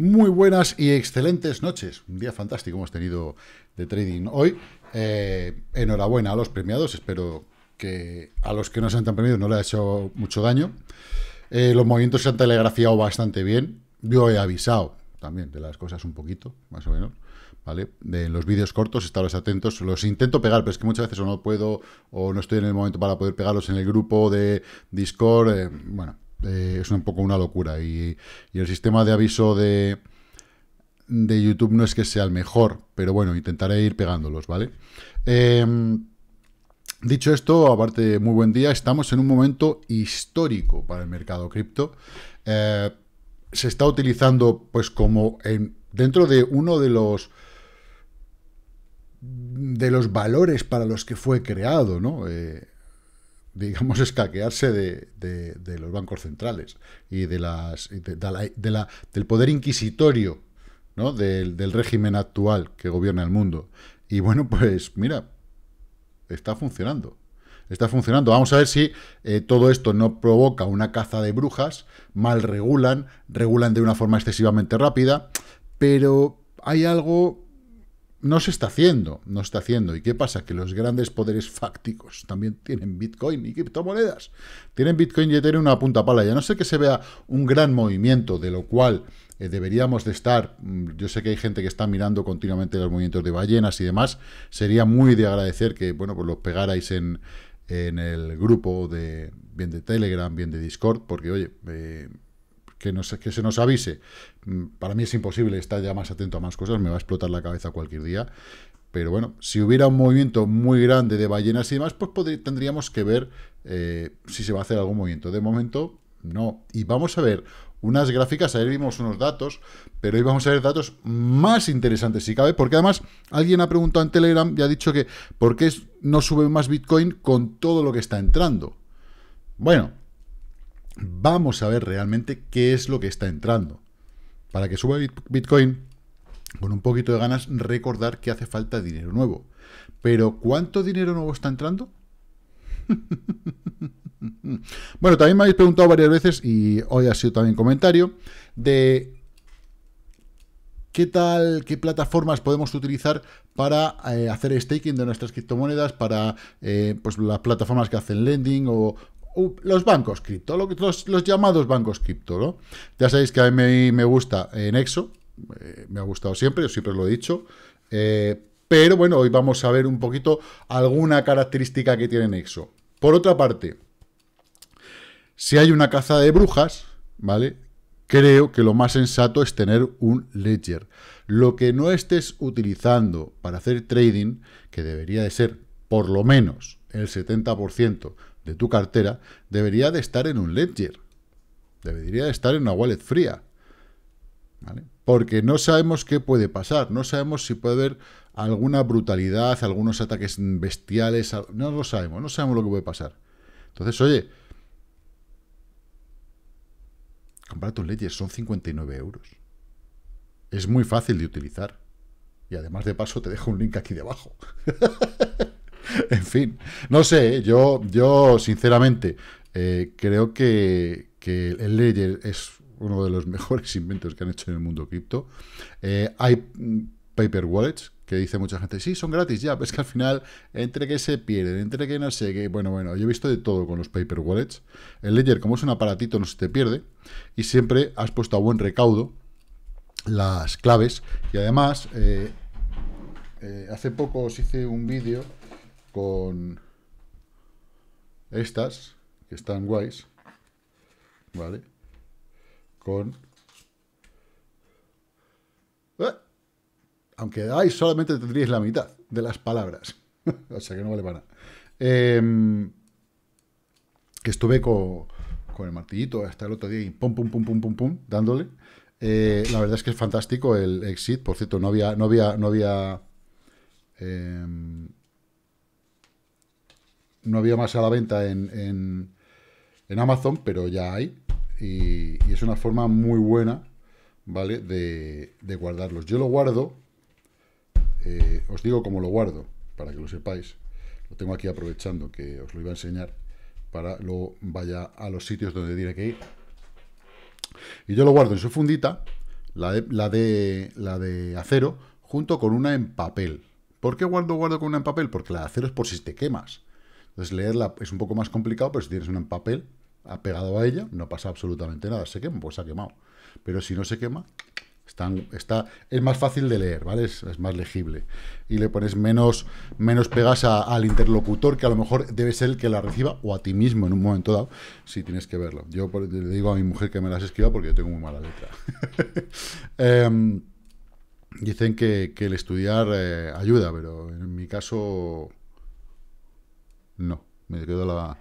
Muy buenas y excelentes noches. Un día fantástico hemos tenido de trading hoy. Eh, enhorabuena a los premiados. Espero que a los que no sean tan premiado no le haya hecho mucho daño. Eh, los movimientos se han telegrafiado bastante bien. Yo he avisado también de las cosas un poquito, más o menos. ¿Vale? De los vídeos cortos, estaros atentos. Los intento pegar, pero es que muchas veces o no puedo o no estoy en el momento para poder pegarlos en el grupo de Discord. Eh, bueno, eh, es un poco una locura. Y, el sistema de aviso de, de YouTube no es que sea el mejor, pero bueno, intentaré ir pegándolos, ¿vale? Em, dicho esto, aparte, muy buen día. Estamos en un momento histórico para el mercado cripto. Eh, se está utilizando, pues, como en, dentro de uno de los de los valores para los que fue creado, ¿no? Eh, digamos, escaquearse de, de, los bancos centrales y de las de, la, del poder inquisitorio ¿no? del, régimen actual que gobierna el mundo. Y bueno, pues mira, está funcionando está funcionando. Vamos a ver si eh, todo esto no provoca una caza de brujas, mal regulan, regulan de una forma excesivamente rápida, pero hay algo no se está haciendo, no se está haciendo. ¿Y qué pasa? Que los grandes poderes fácticos también tienen Bitcoin y criptomonedas. Tienen Bitcoin y Ethereum una punta pala. Ya no sé que se vea un gran movimiento, de lo cual eh, deberíamos de estar, mm, yo sé que hay gente que está mirando continuamente los movimientos de ballenas y demás, sería muy de agradecer que, bueno, pues los pegarais en, en el grupo de, bien de Telegram, bien de Discord, porque, oye, eh, que, que se nos avise. Mm, para mí es imposible estar ya más atento a más cosas, me va a explotar la cabeza cualquier día. Pero bueno, si hubiera un movimiento muy grande de ballenas y demás, pues tendríamos que ver eh, si se va a hacer algún movimiento. De momento, no. Y vamos a ver unas gráficas, ayer vimos unos datos, pero hoy vamos a ver datos más interesantes si cabe, porque además alguien ha preguntado en Telegram y ha dicho que ¿por qué no sube más Bitcoin con todo lo que está entrando? Bueno, vamos a ver realmente qué es lo que está entrando. Para que suba Bitcoin, con un poquito de ganas, recordar que hace falta dinero nuevo. Pero ¿cuánto dinero nuevo está entrando? bueno, también me habéis preguntado varias veces, y hoy ha sido también comentario, de qué tal, qué plataformas podemos utilizar para eh, hacer staking de nuestras criptomonedas, para eh, pues, las plataformas que hacen lending o, los bancos cripto, los, llamados bancos cripto, ¿no? Ya sabéis que a mí me gusta eh, Nexo, eh, me ha gustado siempre, yo siempre lo he dicho, eh, pero bueno, hoy vamos a ver un poquito alguna característica que tiene Nexo. Por otra parte, si hay una caza de brujas, ¿vale? Creo que lo más sensato es tener un ledger. Lo que no estés utilizando para hacer trading, que debería de ser por lo menos el 70% de tu cartera debería de estar en un ledger, debería de estar en una wallet fría, porque no sabemos qué puede pasar, no sabemos si puede haber alguna brutalidad, algunos ataques bestiales, no lo sabemos, no sabemos lo que puede pasar. Entonces, oye, comprar tus leyes, son 59 euros. Es muy fácil de utilizar. Y además de paso te dejo un link aquí debajo. en fin, no sé, ¿eh? yo, yo sinceramente eh, creo que, el Ledger es uno de los mejores inventos que han hecho en el mundo cripto. Eh, hay mm, paper wallets que dice mucha gente, sí, son gratis ya, pero es que al final, entre que se pierden, entre que no sé bueno, bueno, yo he visto de todo con los paper wallets. El Ledger, como es un aparatito, no se te pierde, y siempre has puesto a buen recaudo las claves, y además, hace poco os hice un vídeo con estas, que están guays, ¿vale? Con... ¡eh! Aunque hay solamente tendríais la mitad de las palabras. o sea que no vale para nada. Em, que estuve con, el martillito hasta el otro día y pum, pum, pum, pum, pum, pum, dándole. Eh, la verdad es que es fantástico el exit. Por cierto, no había, no había, no había eh, no había más a la venta en, en, Amazon, pero ya hay. Y, es una forma muy buena, ¿vale? De, guardarlos. Yo lo guardo, eh, os digo cómo lo guardo, para que lo sepáis. Lo tengo aquí aprovechando que os lo iba a enseñar para luego vaya a los sitios donde tiene que ir. Y yo lo guardo en su fundita, la de, la de, acero, junto con una en papel. ¿Por qué guardo, guardo con una en papel? Porque la de acero es por si te quemas. Entonces leerla es un poco más complicado, pero si tienes un papel apegado a ella, no pasa absolutamente nada. Se quema, pues se ha quemado. Pero si no se quema, está, es más fácil de leer, ¿vale? Es, más legible. Y le pones menos, menos pegas al interlocutor, que a lo mejor debe ser el que la reciba, o a ti mismo en un momento dado, si tienes que verlo. Yo le digo a mi mujer que me las escriba porque yo tengo muy mala letra. Em, dicen que, el estudiar eh, ayuda, pero en mi caso no, me quedó la,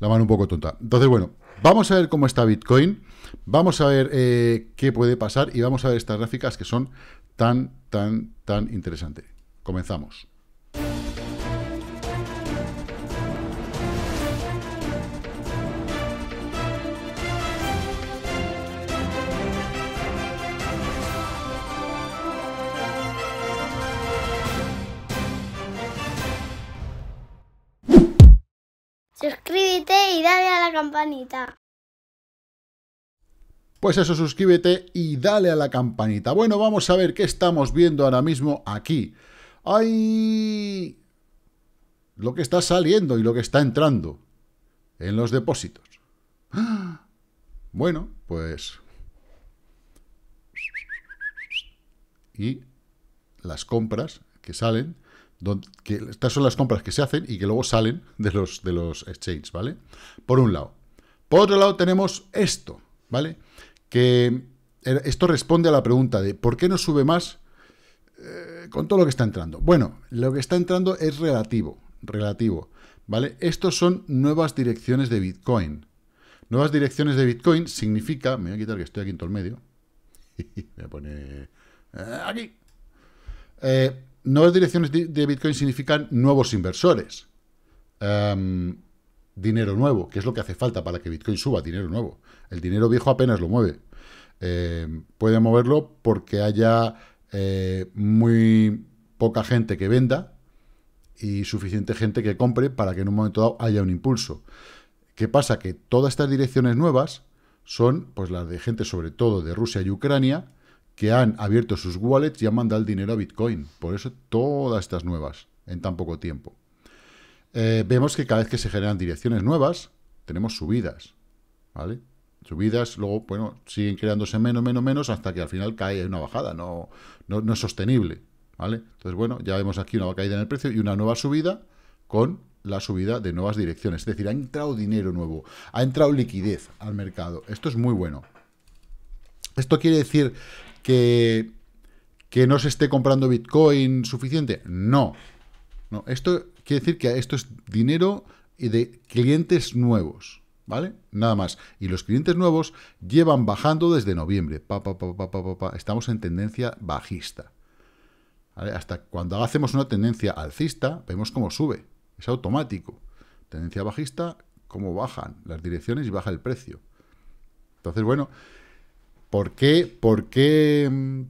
la mano un poco tonta. Entonces, bueno, vamos a ver cómo está Bitcoin, vamos a ver eh, qué puede pasar y vamos a ver estas gráficas que son tan, tan, tan interesantes. Comenzamos. dale a la campanita. Pues eso, suscríbete y dale a la campanita. Bueno, vamos a ver qué estamos viendo ahora mismo aquí. Hay lo que está saliendo y lo que está entrando en los depósitos. Bueno, pues... Y las compras que salen que estas son las compras que se hacen y que luego salen de los, de los exchanges, ¿vale? Por un lado. Por otro lado tenemos esto, ¿vale? Que eh, esto responde a la pregunta de ¿por qué no sube más eh, con todo lo que está entrando? Bueno, lo que está entrando es relativo, relativo, ¿vale? Estos son nuevas direcciones de Bitcoin. Nuevas direcciones de Bitcoin significa, me voy a quitar que estoy aquí en todo el medio, me pone eh, aquí. Eh, nuevas direcciones de Bitcoin significan nuevos inversores. Em, dinero nuevo, que es lo que hace falta para que Bitcoin suba, dinero nuevo. El dinero viejo apenas lo mueve. Em, puede moverlo porque haya eh, muy poca gente que venda y suficiente gente que compre para que en un momento dado haya un impulso. ¿Qué pasa? Que todas estas direcciones nuevas son pues las de gente sobre todo de Rusia y Ucrania, que han abierto sus wallets y han mandado el dinero a Bitcoin. Por eso todas estas nuevas en tan poco tiempo. Eh, vemos que cada vez que se generan direcciones nuevas, tenemos subidas. ¿Vale? Subidas, luego, bueno, siguen creándose menos, menos, menos, hasta que al final cae una bajada. No, no, es sostenible. ¿Vale? Entonces, bueno, ya vemos aquí una caída en el precio y una nueva subida con la subida de nuevas direcciones. Es decir, ha entrado dinero nuevo, ha entrado liquidez al mercado. Esto es muy bueno. Esto quiere decir que, no se esté comprando Bitcoin suficiente. No. no. Esto quiere decir que esto es dinero de clientes nuevos. ¿Vale? Nada más. Y los clientes nuevos llevan bajando desde noviembre. Pa, pa, pa, Estamos en tendencia bajista. Hasta cuando hacemos una tendencia alcista, vemos cómo sube. Es automático. Tendencia bajista, cómo bajan las direcciones y baja el precio. Entonces, bueno, ¿Por qué, ¿Por qué mm,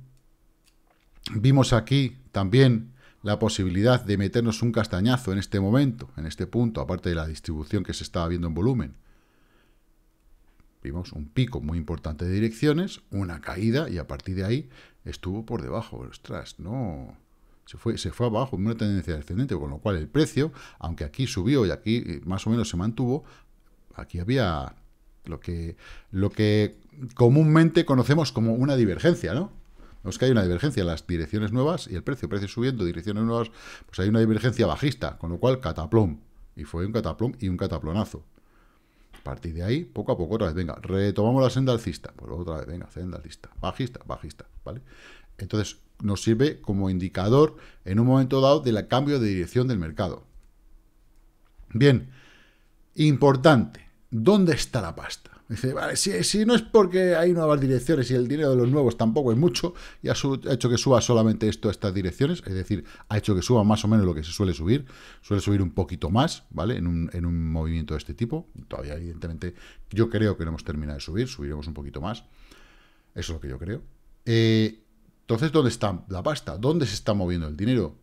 vimos aquí también la posibilidad de meternos un castañazo en este momento, en este punto, aparte de la distribución que se estaba viendo en volumen? Vimos un pico muy importante de direcciones, una caída, y a partir de ahí estuvo por debajo. Ostras, no... Se fue, se fue, abajo una tendencia descendente, con lo cual el precio, aunque aquí subió y aquí eh, más o menos se mantuvo, aquí había lo que, lo que comúnmente conocemos como una divergencia, ¿no? es pues que hay una divergencia en las direcciones nuevas y el precio, precio subiendo, direcciones nuevas, pues hay una divergencia bajista, con lo cual cataplón. Y fue un cataplón y un cataplonazo. A partir de ahí, poco a poco, otra vez, venga, retomamos la senda alcista. Pues otra vez, venga, senda alcista, bajista, bajista, ¿vale? Entonces, nos sirve como indicador en un momento dado del cambio de dirección del mercado. Bien, importante, ¿dónde está la pasta? Dice, vale, si, no es porque hay nuevas direcciones y el dinero de los nuevos tampoco es mucho, y ha, hecho que suba solamente esto a estas direcciones, es decir, ha hecho que suba más o menos lo que se suele subir, suele subir un poquito más, ¿vale? En un, movimiento de este tipo, todavía evidentemente yo creo que no hemos terminado de subir, subiremos un poquito más, eso es lo que yo creo. Eh, entonces, ¿dónde está la pasta? ¿Dónde se está moviendo el dinero?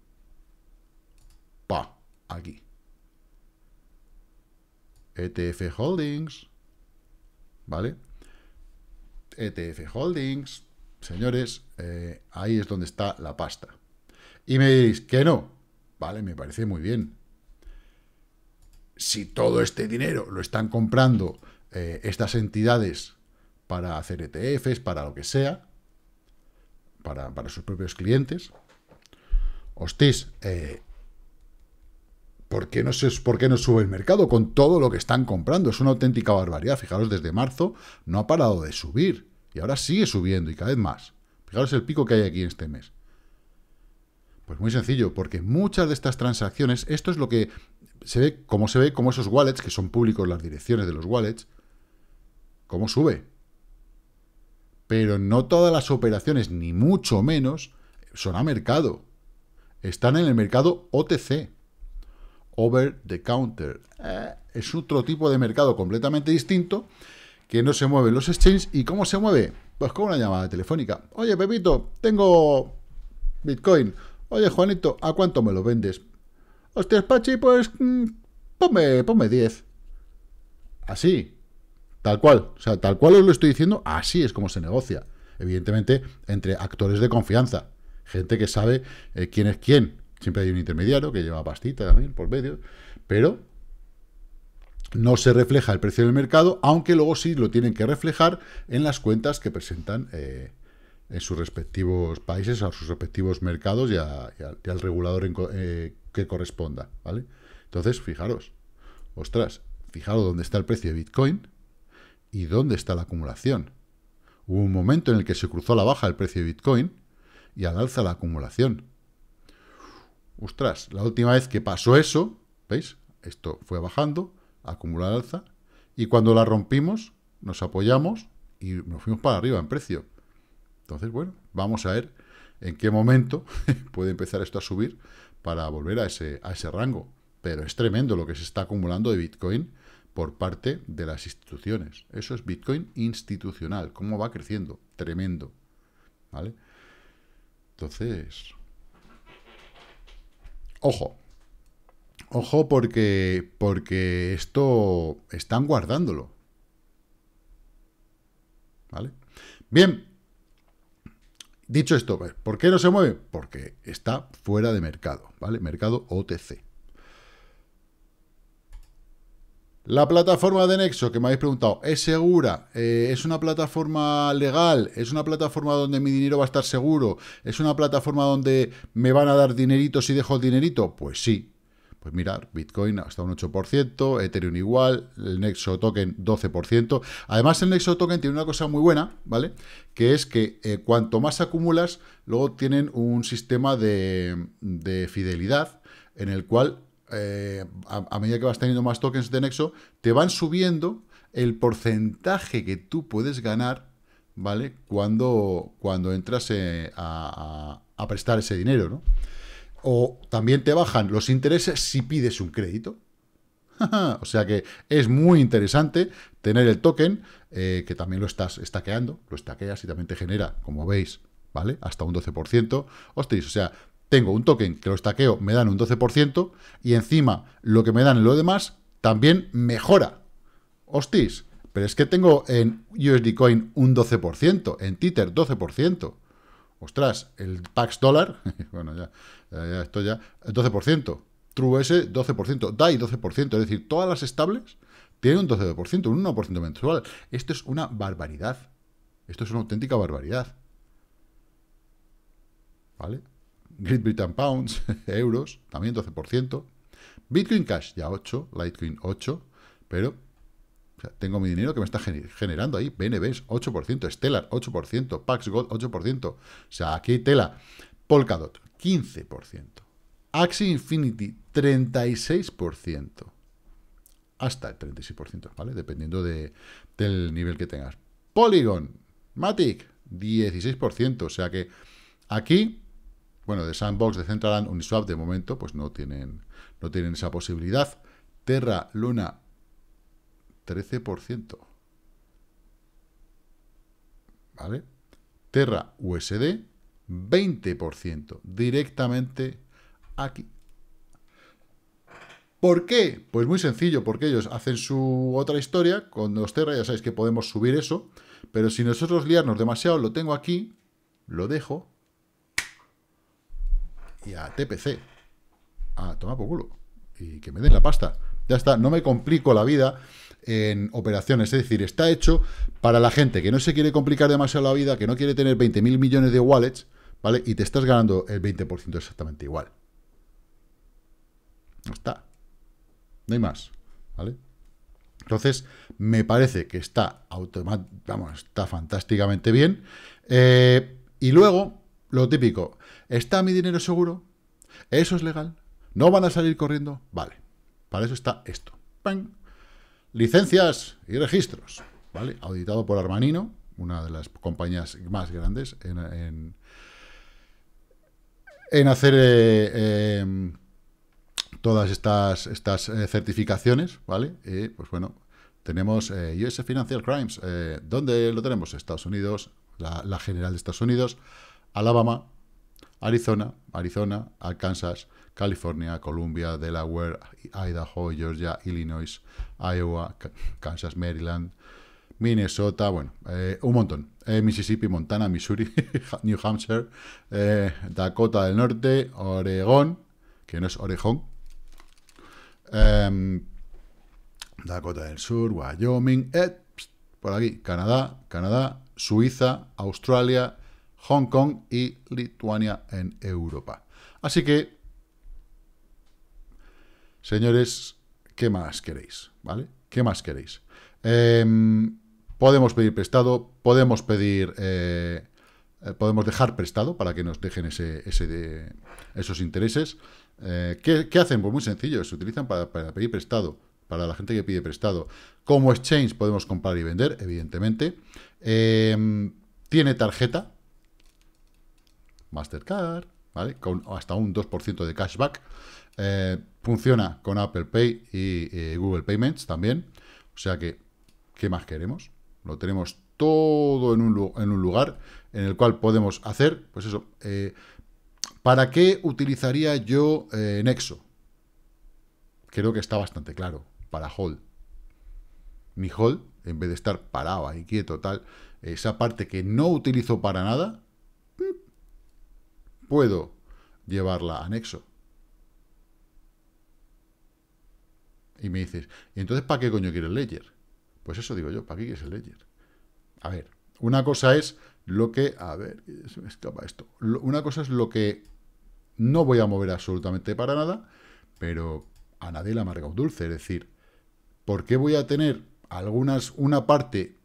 Pa, aquí. ETF Holdings. ¿vale? ETF Holdings, señores, eh, ahí es donde está la pasta. Y me diréis que no. Vale, me parece muy bien. Si todo este dinero lo están comprando eh, estas entidades para hacer ETFs, para lo que sea, para, para sus propios clientes, hostis, eh, ¿por qué, no ¿por qué no sube el mercado con todo lo que están comprando? Es una auténtica barbaridad. Fijaros, desde marzo no ha parado de subir y ahora sigue subiendo y cada vez más. Fijaros el pico que hay aquí en este mes. Pues muy sencillo, porque muchas de estas transacciones, esto es lo que se ve, como se ve, como esos wallets, que son públicos las direcciones de los wallets, cómo sube. Pero no todas las operaciones, ni mucho menos, son a mercado. Están en el mercado OTC over the counter. Eh. es otro tipo de mercado completamente distinto que no se mueve en los exchanges. ¿Y cómo se mueve? Pues con una llamada telefónica. Oye, Pepito, tengo Bitcoin. Oye, Juanito, ¿a cuánto me lo vendes? Hostias, Pachi, pues mmm, ponme, 10. Así, tal cual. O sea, tal cual os lo estoy diciendo, así es como se negocia. Evidentemente, entre actores de confianza. Gente que sabe eh, quién es quién Siempre hay un intermediario que lleva pastita también por medio, pero no se refleja el precio del mercado, aunque luego sí lo tienen que reflejar en las cuentas que presentan eh, en sus respectivos países, a sus respectivos mercados y, al regulador eh, que corresponda, ¿vale? Entonces, fijaros, ostras, fijaros dónde está el precio de Bitcoin y dónde está la acumulación. Hubo un momento en el que se cruzó la baja el precio de Bitcoin y al alza la acumulación. Ostras, la última vez que pasó eso, ¿veis? Esto fue bajando, acumular alza, y cuando la rompimos, nos apoyamos y nos fuimos para arriba en precio. Entonces, bueno, vamos a ver en qué momento puede empezar esto a subir para volver a ese, a ese rango. Pero es tremendo lo que se está acumulando de Bitcoin por parte de las instituciones. Eso es Bitcoin institucional, cómo va creciendo, tremendo. ¿Vale? Entonces, Ojo. Ojo porque, porque esto están guardándolo. ¿Vale? Bien. Dicho esto, ¿por qué no se mueve? Porque está fuera de mercado, ¿vale? Mercado OTC. La plataforma de Nexo, que me habéis preguntado, ¿es segura? Eh, ¿Es una plataforma legal? ¿Es una plataforma donde mi dinero va a estar seguro? ¿Es una plataforma donde me van a dar dinerito si dejo el dinerito? Pues sí. Pues mirar, Bitcoin hasta un 8%, Ethereum igual, el Nexo Token 12%. Además, el Nexo Token tiene una cosa muy buena, ¿vale? Que es que eh, cuanto más acumulas, luego tienen un sistema de, de fidelidad en el cual eh, a, medida que vas teniendo más tokens de Nexo, te van subiendo el porcentaje que tú puedes ganar, ¿vale? Cuando, cuando entras eh, a, prestar ese dinero, ¿no? O también te bajan los intereses si pides un crédito, o sea que es muy interesante tener el token, eh, que también lo estás stackeando. lo stackeas y también te genera, como veis, ¿vale? Hasta un 12%. ¡Hostia! o sea, tengo un token que lo estaqueo, me dan un 12%, y encima lo que me dan en lo demás también mejora. Hostis, pero es que tengo en USD Coin un 12%, en Tether 12%. Ostras, el Pax Dollar, bueno, ya, ya, ya esto ya, 12%, TrueS 12%, DAI 12%, es decir, todas las estables tienen un 12%, un 1% mensual. Esto es una barbaridad. Esto es una auténtica barbaridad. ¿Vale? Great Britain Pounds, euros, también 12%. Bitcoin Cash ya 8, Litecoin 8, pero tengo mi dinero que me está generando ahí. BNBs 8%, Stellar 8%, Paxgold 8%. O sea, aquí tela. Polkadot 15%. Axie Infinity 36%. Hasta el 36%, ¿vale? Dependiendo del nivel que tengas. Polygon, Matic 16%. O sea que aquí bueno, de Sandbox, de Centraland, Uniswap, de momento, pues no tienen, no tienen esa posibilidad. Terra, Luna, 13%. ¿Vale? Terra, USD, 20%. Directamente aquí. ¿Por qué? Pues muy sencillo, porque ellos hacen su otra historia, con los Terra ya sabéis que podemos subir eso, pero si nosotros liarnos demasiado, lo tengo aquí, lo dejo, y a TPC. A tomar por culo. Y que me den la pasta. Ya está, no me complico la vida en operaciones. Es decir, está hecho para la gente que no se quiere complicar demasiado la vida, que no quiere tener 20.000 millones de wallets, ¿vale? Y te estás ganando el 20% exactamente igual. No está. No hay más, ¿vale? Entonces, me parece que está vamos, está fantásticamente bien. Eh, y luego, lo típico, ¿Está mi dinero seguro? ¿Eso es legal? ¿No van a salir corriendo? Vale, para eso está esto. Licencias y registros, ¿vale? Auditado por Armanino, una de las compañías más grandes en, hacer eh, em, todas estas, estas eh, certificaciones, ¿vale? pues bueno, tenemos eh, US Financial Crimes. ¿Dónde lo tenemos? Estados Unidos, la General de Estados Unidos, Alabama, Arizona, Arizona, Arkansas, California, Columbia, Delaware, Idaho, Georgia, Illinois, Iowa, Kansas, Maryland, Minnesota, bueno, eh, un montón. Eh, Mississippi, Montana, Missouri, New Hampshire, eh, Dakota del Norte, Oregón, que no es Orejón, em, Dakota del Sur, Wyoming, por aquí, Canadá, Canadá, Suiza, Australia, Hong Kong y Lituania en Europa. Así que, señores, ¿qué más queréis? ¿Vale? ¿Qué más queréis? Em, podemos pedir prestado, podemos pedir... Eh, eh, podemos dejar prestado para que nos dejen ese, esos intereses. Eh, ¿qué, hacen? Pues muy sencillo, se utilizan para, pedir prestado, para la gente que pide prestado. Como exchange podemos comprar y vender, evidentemente. Em, tiene tarjeta, Mastercard, ¿vale? Con hasta un 2% de cashback. Eh, funciona con Apple Pay y Google Payments también. O sea que, ¿qué más queremos? Lo tenemos todo en un, lugar en el cual podemos hacer, pues eso. Eh, ¿Para qué utilizaría yo eh, Nexo? Creo que está bastante claro. Para Hold. Mi Hold, en vez de estar parado ahí quieto, tal, esa parte que no utilizo para nada, puedo llevarla a Nexo. Y me dices, ¿y entonces para qué coño el Ledger? Pues eso digo yo, ¿para qué quieres el Ledger? A ver, una cosa es lo que... A ver, se me escapa esto. Una cosa es lo que no voy a mover absolutamente para nada, pero a nadie le amarga un dulce. Es decir, ¿por qué voy a tener algunas, una parte...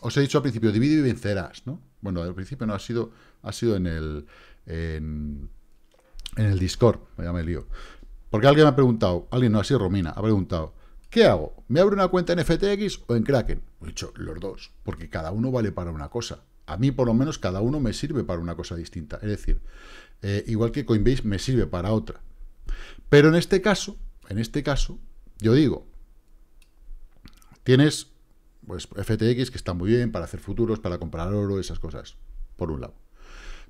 Os he dicho al principio, divide y vencerás, ¿no? Bueno, al principio no ha sido, ha sido en el en, el Discord, ya me lío. Porque alguien me ha preguntado, alguien no ha sido Romina, ha preguntado, ¿qué hago? ¿Me abro una cuenta en FTX o en Kraken? He dicho, los dos, porque cada uno vale para una cosa. A mí, por lo menos, cada uno me sirve para una cosa distinta. Es decir, eh, igual que Coinbase me sirve para otra. Pero en este caso, en este caso, yo digo, tienes pues FTX, que está muy bien para hacer futuros, para comprar oro, esas cosas, por un lado.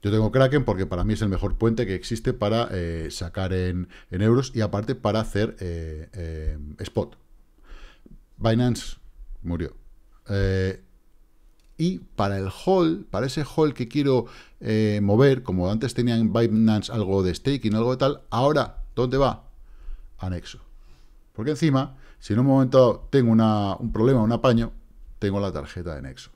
Yo tengo Kraken porque para mí es el mejor puente que existe para eh, sacar en, euros y aparte para hacer eh, eh, spot. Binance murió. y para el hall para ese hall que quiero mover, como antes tenían Binance algo de staking, algo de tal, ahora, ¿dónde va? Anexo. Porque encima, si en un momento tengo un problema, un apaño, tengo la tarjeta de Nexo.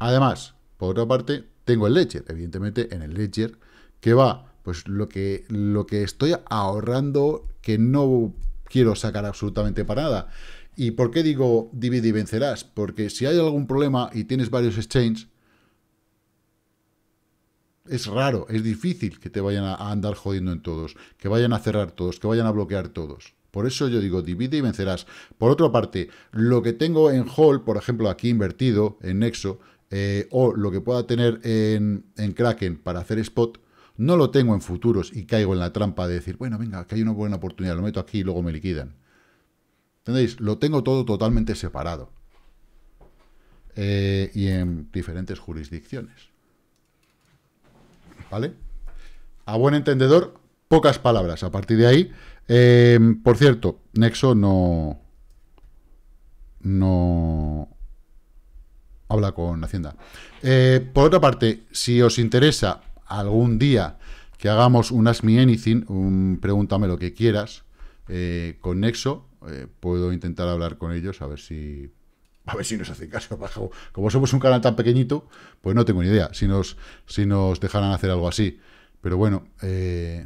Además, por otra parte, tengo el Ledger, evidentemente en el Ledger, que va, pues lo que, lo que estoy ahorrando, que no quiero sacar absolutamente para nada. ¿Y por qué digo divide y vencerás? Porque si hay algún problema y tienes varios exchanges, es raro, es difícil que te vayan a andar jodiendo en todos, que vayan a cerrar todos, que vayan a bloquear todos. Por eso yo digo, divide y vencerás. Por otra parte, lo que tengo en Hall, por ejemplo, aquí invertido en Nexo, eh, o lo que pueda tener en, Kraken para hacer spot, no lo tengo en futuros y caigo en la trampa de decir, bueno, venga, que hay una buena oportunidad, lo meto aquí y luego me liquidan. ¿Entendéis? Lo tengo todo totalmente separado. Eh, y en diferentes jurisdicciones. ¿Vale? A buen entendedor, pocas palabras. A partir de ahí, Em, por cierto, Nexo no... No... Habla con Hacienda. Eh, por otra parte, si os interesa algún día que hagamos un Ask Me Anything, un pregúntame lo que quieras, eh, con Nexo, eh, puedo intentar hablar con ellos a ver si a ver si nos hacen caso. Como somos un canal tan pequeñito, pues no tengo ni idea si nos, si nos hacer algo así. Pero bueno, eh,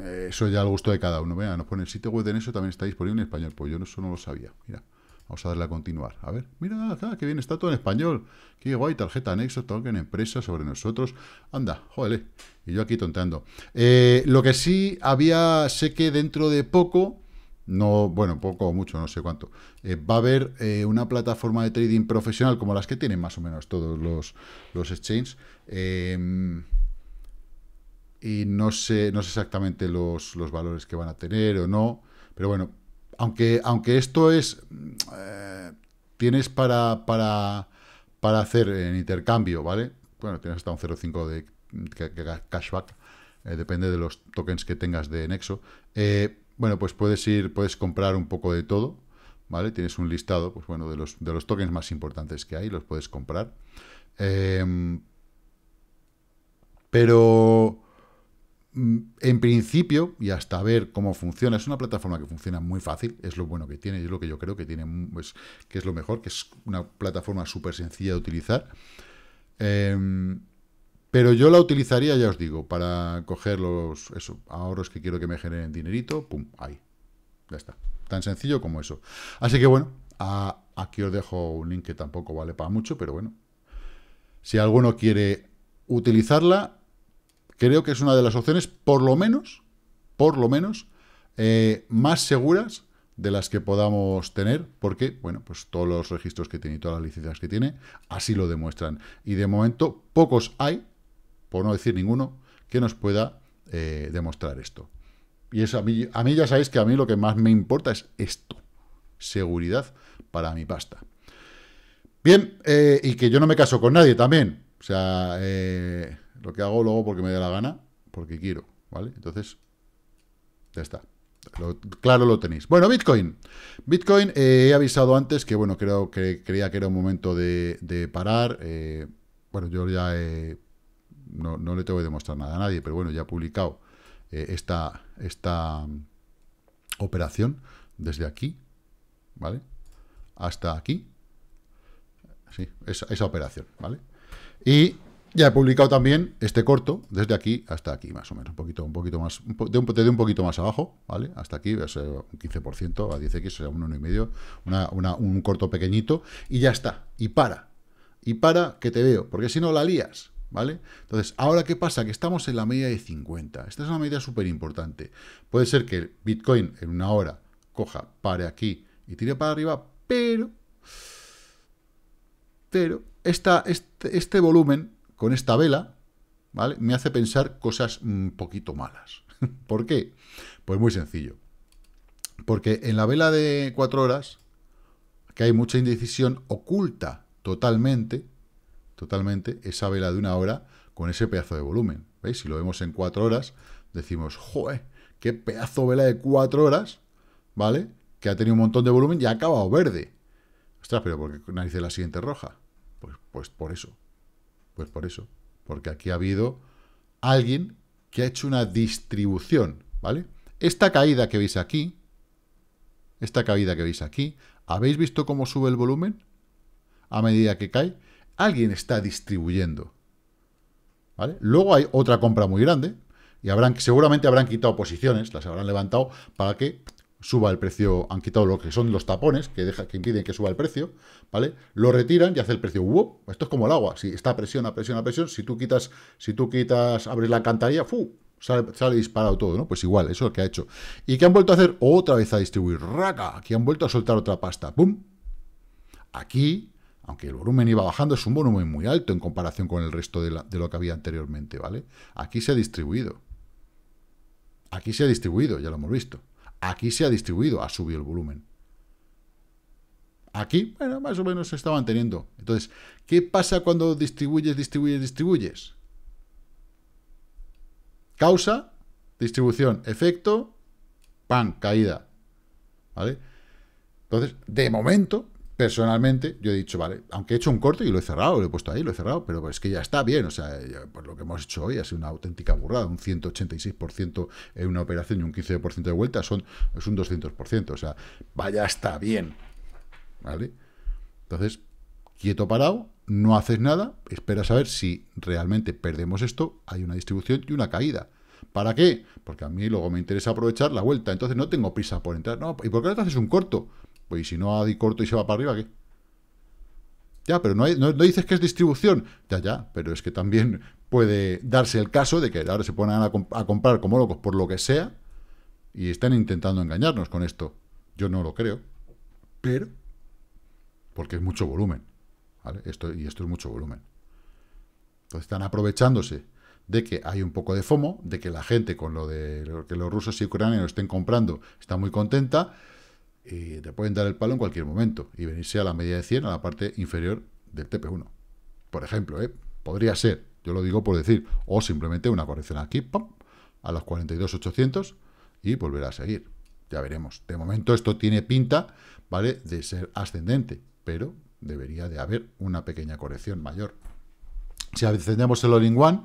eh, eso ya al gusto de cada uno. vea nos pone el sitio web en eso también está disponible en español. Pues yo eso no lo sabía. Mira, vamos a darle a continuar. A ver, mira, acá, qué bien está todo en español. Qué guay, tarjeta anexo, token empresa sobre nosotros. Anda, joder. Y yo aquí tonteando. Eh, lo que sí había, sé que dentro de poco, no, bueno, poco o mucho, no sé cuánto, eh, va a haber una plataforma de trading profesional como las que tienen más o menos todos los, los exchanges y no sé, no sé exactamente los, valores que van a tener o no, pero bueno, aunque, aunque esto es, eh, tienes para, para, para hacer en intercambio, ¿vale? Bueno, tienes hasta un 0,5 de cashback, eh, depende de los tokens que tengas de Nexo. Eh, bueno, pues puedes ir, puedes comprar un poco de todo, ¿vale? Tienes un listado, pues bueno, de los, de los tokens más importantes que hay, los puedes comprar. pero Mm, en principio, y hasta ver cómo funciona, es una plataforma que funciona muy fácil, es lo bueno que tiene, y es lo que yo creo que tiene, mm, pues, que es lo mejor, que es una plataforma súper sencilla de utilizar. Em, pero yo la utilizaría, ya os digo, para coger los ahorros que quiero que me generen dinerito, pum, ahí. Ya está. Tan sencillo como eso. Así que bueno, aquí os dejo un link que tampoco vale para mucho, pero bueno. Si alguno quiere utilizarla, creo que es una de las opciones, por lo menos, por lo menos, eh, más seguras de las que podamos tener, porque, bueno, pues todos los registros que tiene y todas las licencias que tiene, así lo demuestran. Y de momento, pocos hay, por no decir ninguno, que nos pueda eh, demostrar esto. Y a mí, ya sabéis que a mí lo que más me importa es esto, seguridad para mi pasta. Bien, eh, y que yo no me caso con nadie también. O sea, lo que hago luego porque me dé la gana, porque quiero, ¿vale? Entonces, ya está. claro lo tenéis. Bueno, Bitcoin. Bitcoin, eh, he avisado antes que, bueno, creo que creía que era un momento de, parar. Eh, bueno, yo ya he, no, no, le tengo que demostrar nada a nadie, pero bueno, ya he publicado eh, esta, esta operación desde aquí, ¿vale? Hasta aquí. Sí, esa, esa operación, ¿vale? Y ya he publicado también este corto, desde aquí hasta aquí, más o menos, un poquito, un poquito más, de un, un poquito más abajo, ¿vale? Hasta aquí, eh, a ser un 15%, a 10x, o sea, un 1,5, un corto pequeñito, y ya está, y para, y para que te veo, porque si no la lías, ¿vale? Entonces, ¿ahora qué pasa? Que estamos en la media de 50, esta es una medida súper importante, puede ser que Bitcoin en una hora coja, pare aquí y tire para arriba, pero, pero, esta, este, este volumen con esta vela, ¿vale? Me hace pensar cosas un mm, poquito malas. ¿Por qué? Pues muy sencillo. Porque en la vela de cuatro horas, que hay mucha indecisión, oculta totalmente, totalmente, esa vela de una hora con ese pedazo de volumen. ¿Veis? Si lo vemos en cuatro horas, decimos, joder, qué pedazo de vela de cuatro horas, ¿vale? Que ha tenido un montón de volumen y ha acabado verde. Ostras, pero ¿por qué narices la siguiente roja? Pues, pues por eso. Pues por eso, porque aquí ha habido alguien que ha hecho una distribución, ¿vale? Esta caída que veis aquí, esta caída que veis aquí, ¿habéis visto cómo sube el volumen? A medida que cae, alguien está distribuyendo, ¿vale? Luego hay otra compra muy grande, y habrán, seguramente habrán quitado posiciones, las habrán levantado para que suba el precio, han quitado lo que son los tapones que, deja, que impiden que suba el precio, ¿vale? Lo retiran y hace el precio. ¡Wow! Esto es como el agua, si está presión a presión a presión, si tú quitas, si tú quitas, abres la cantaría, ¡fu! Sale, disparado todo, ¿no? Pues igual, eso es lo que ha hecho. ¿Y que han vuelto a hacer? Otra vez a distribuir. ¡Raca! Aquí han vuelto a soltar otra pasta. ¡Pum! Aquí, aunque el volumen iba bajando, es un volumen muy alto en comparación con el resto de lo que había anteriormente, ¿vale? Aquí se ha distribuido. Aquí se ha distribuido, ya lo hemos visto. Aquí se ha distribuido, ha subido el volumen. Aquí, bueno, más o menos se está manteniendo. Entonces, ¿qué pasa cuando distribuyes, distribuyes, distribuyes? Causa, distribución, efecto, pan, caída. ¿Vale? Entonces, de momento, personalmente, yo he dicho, vale, aunque he hecho un corte y lo he cerrado, lo he puesto ahí, lo he cerrado, pero es que ya está bien, o sea, lo que hemos hecho hoy ha sido una auténtica burrada, un 186% en una operación y un 15% de vuelta, son, es un 200%, o sea, vaya está bien, ¿vale? Entonces, quieto parado, no haces nada, esperas a ver si realmente perdemos esto, hay una distribución y una caída. ¿Para qué? Porque a mí luego me interesa aprovechar la vuelta, entonces no tengo prisa por entrar. No, ¿Y por qué no te haces un corto? Pues si no ha di corto y se va para arriba, ¿qué? Ya, pero no, dices que es distribución. Ya, ya, pero es que también puede darse el caso de que ahora se ponen a, comprar como locos por lo que sea y están intentando engañarnos con esto. Yo no lo creo, pero porque es mucho volumen. ¿vale? Esto, y esto es mucho volumen. Entonces están aprovechándose de que hay un poco de FOMO, de que la gente con lo de que los rusos y ucranianos estén comprando está muy contenta, y te pueden dar el palo en cualquier momento y venirse a la media de 100 a la parte inferior del TP1. Por ejemplo, ¿eh? podría ser, yo lo digo por decir, o simplemente una corrección aquí, a los 42.800 y volver a seguir. Ya veremos. De momento esto tiene pinta, ¿vale?, de ser ascendente, pero debería de haber una pequeña corrección mayor. Si encendemos el all-in-one,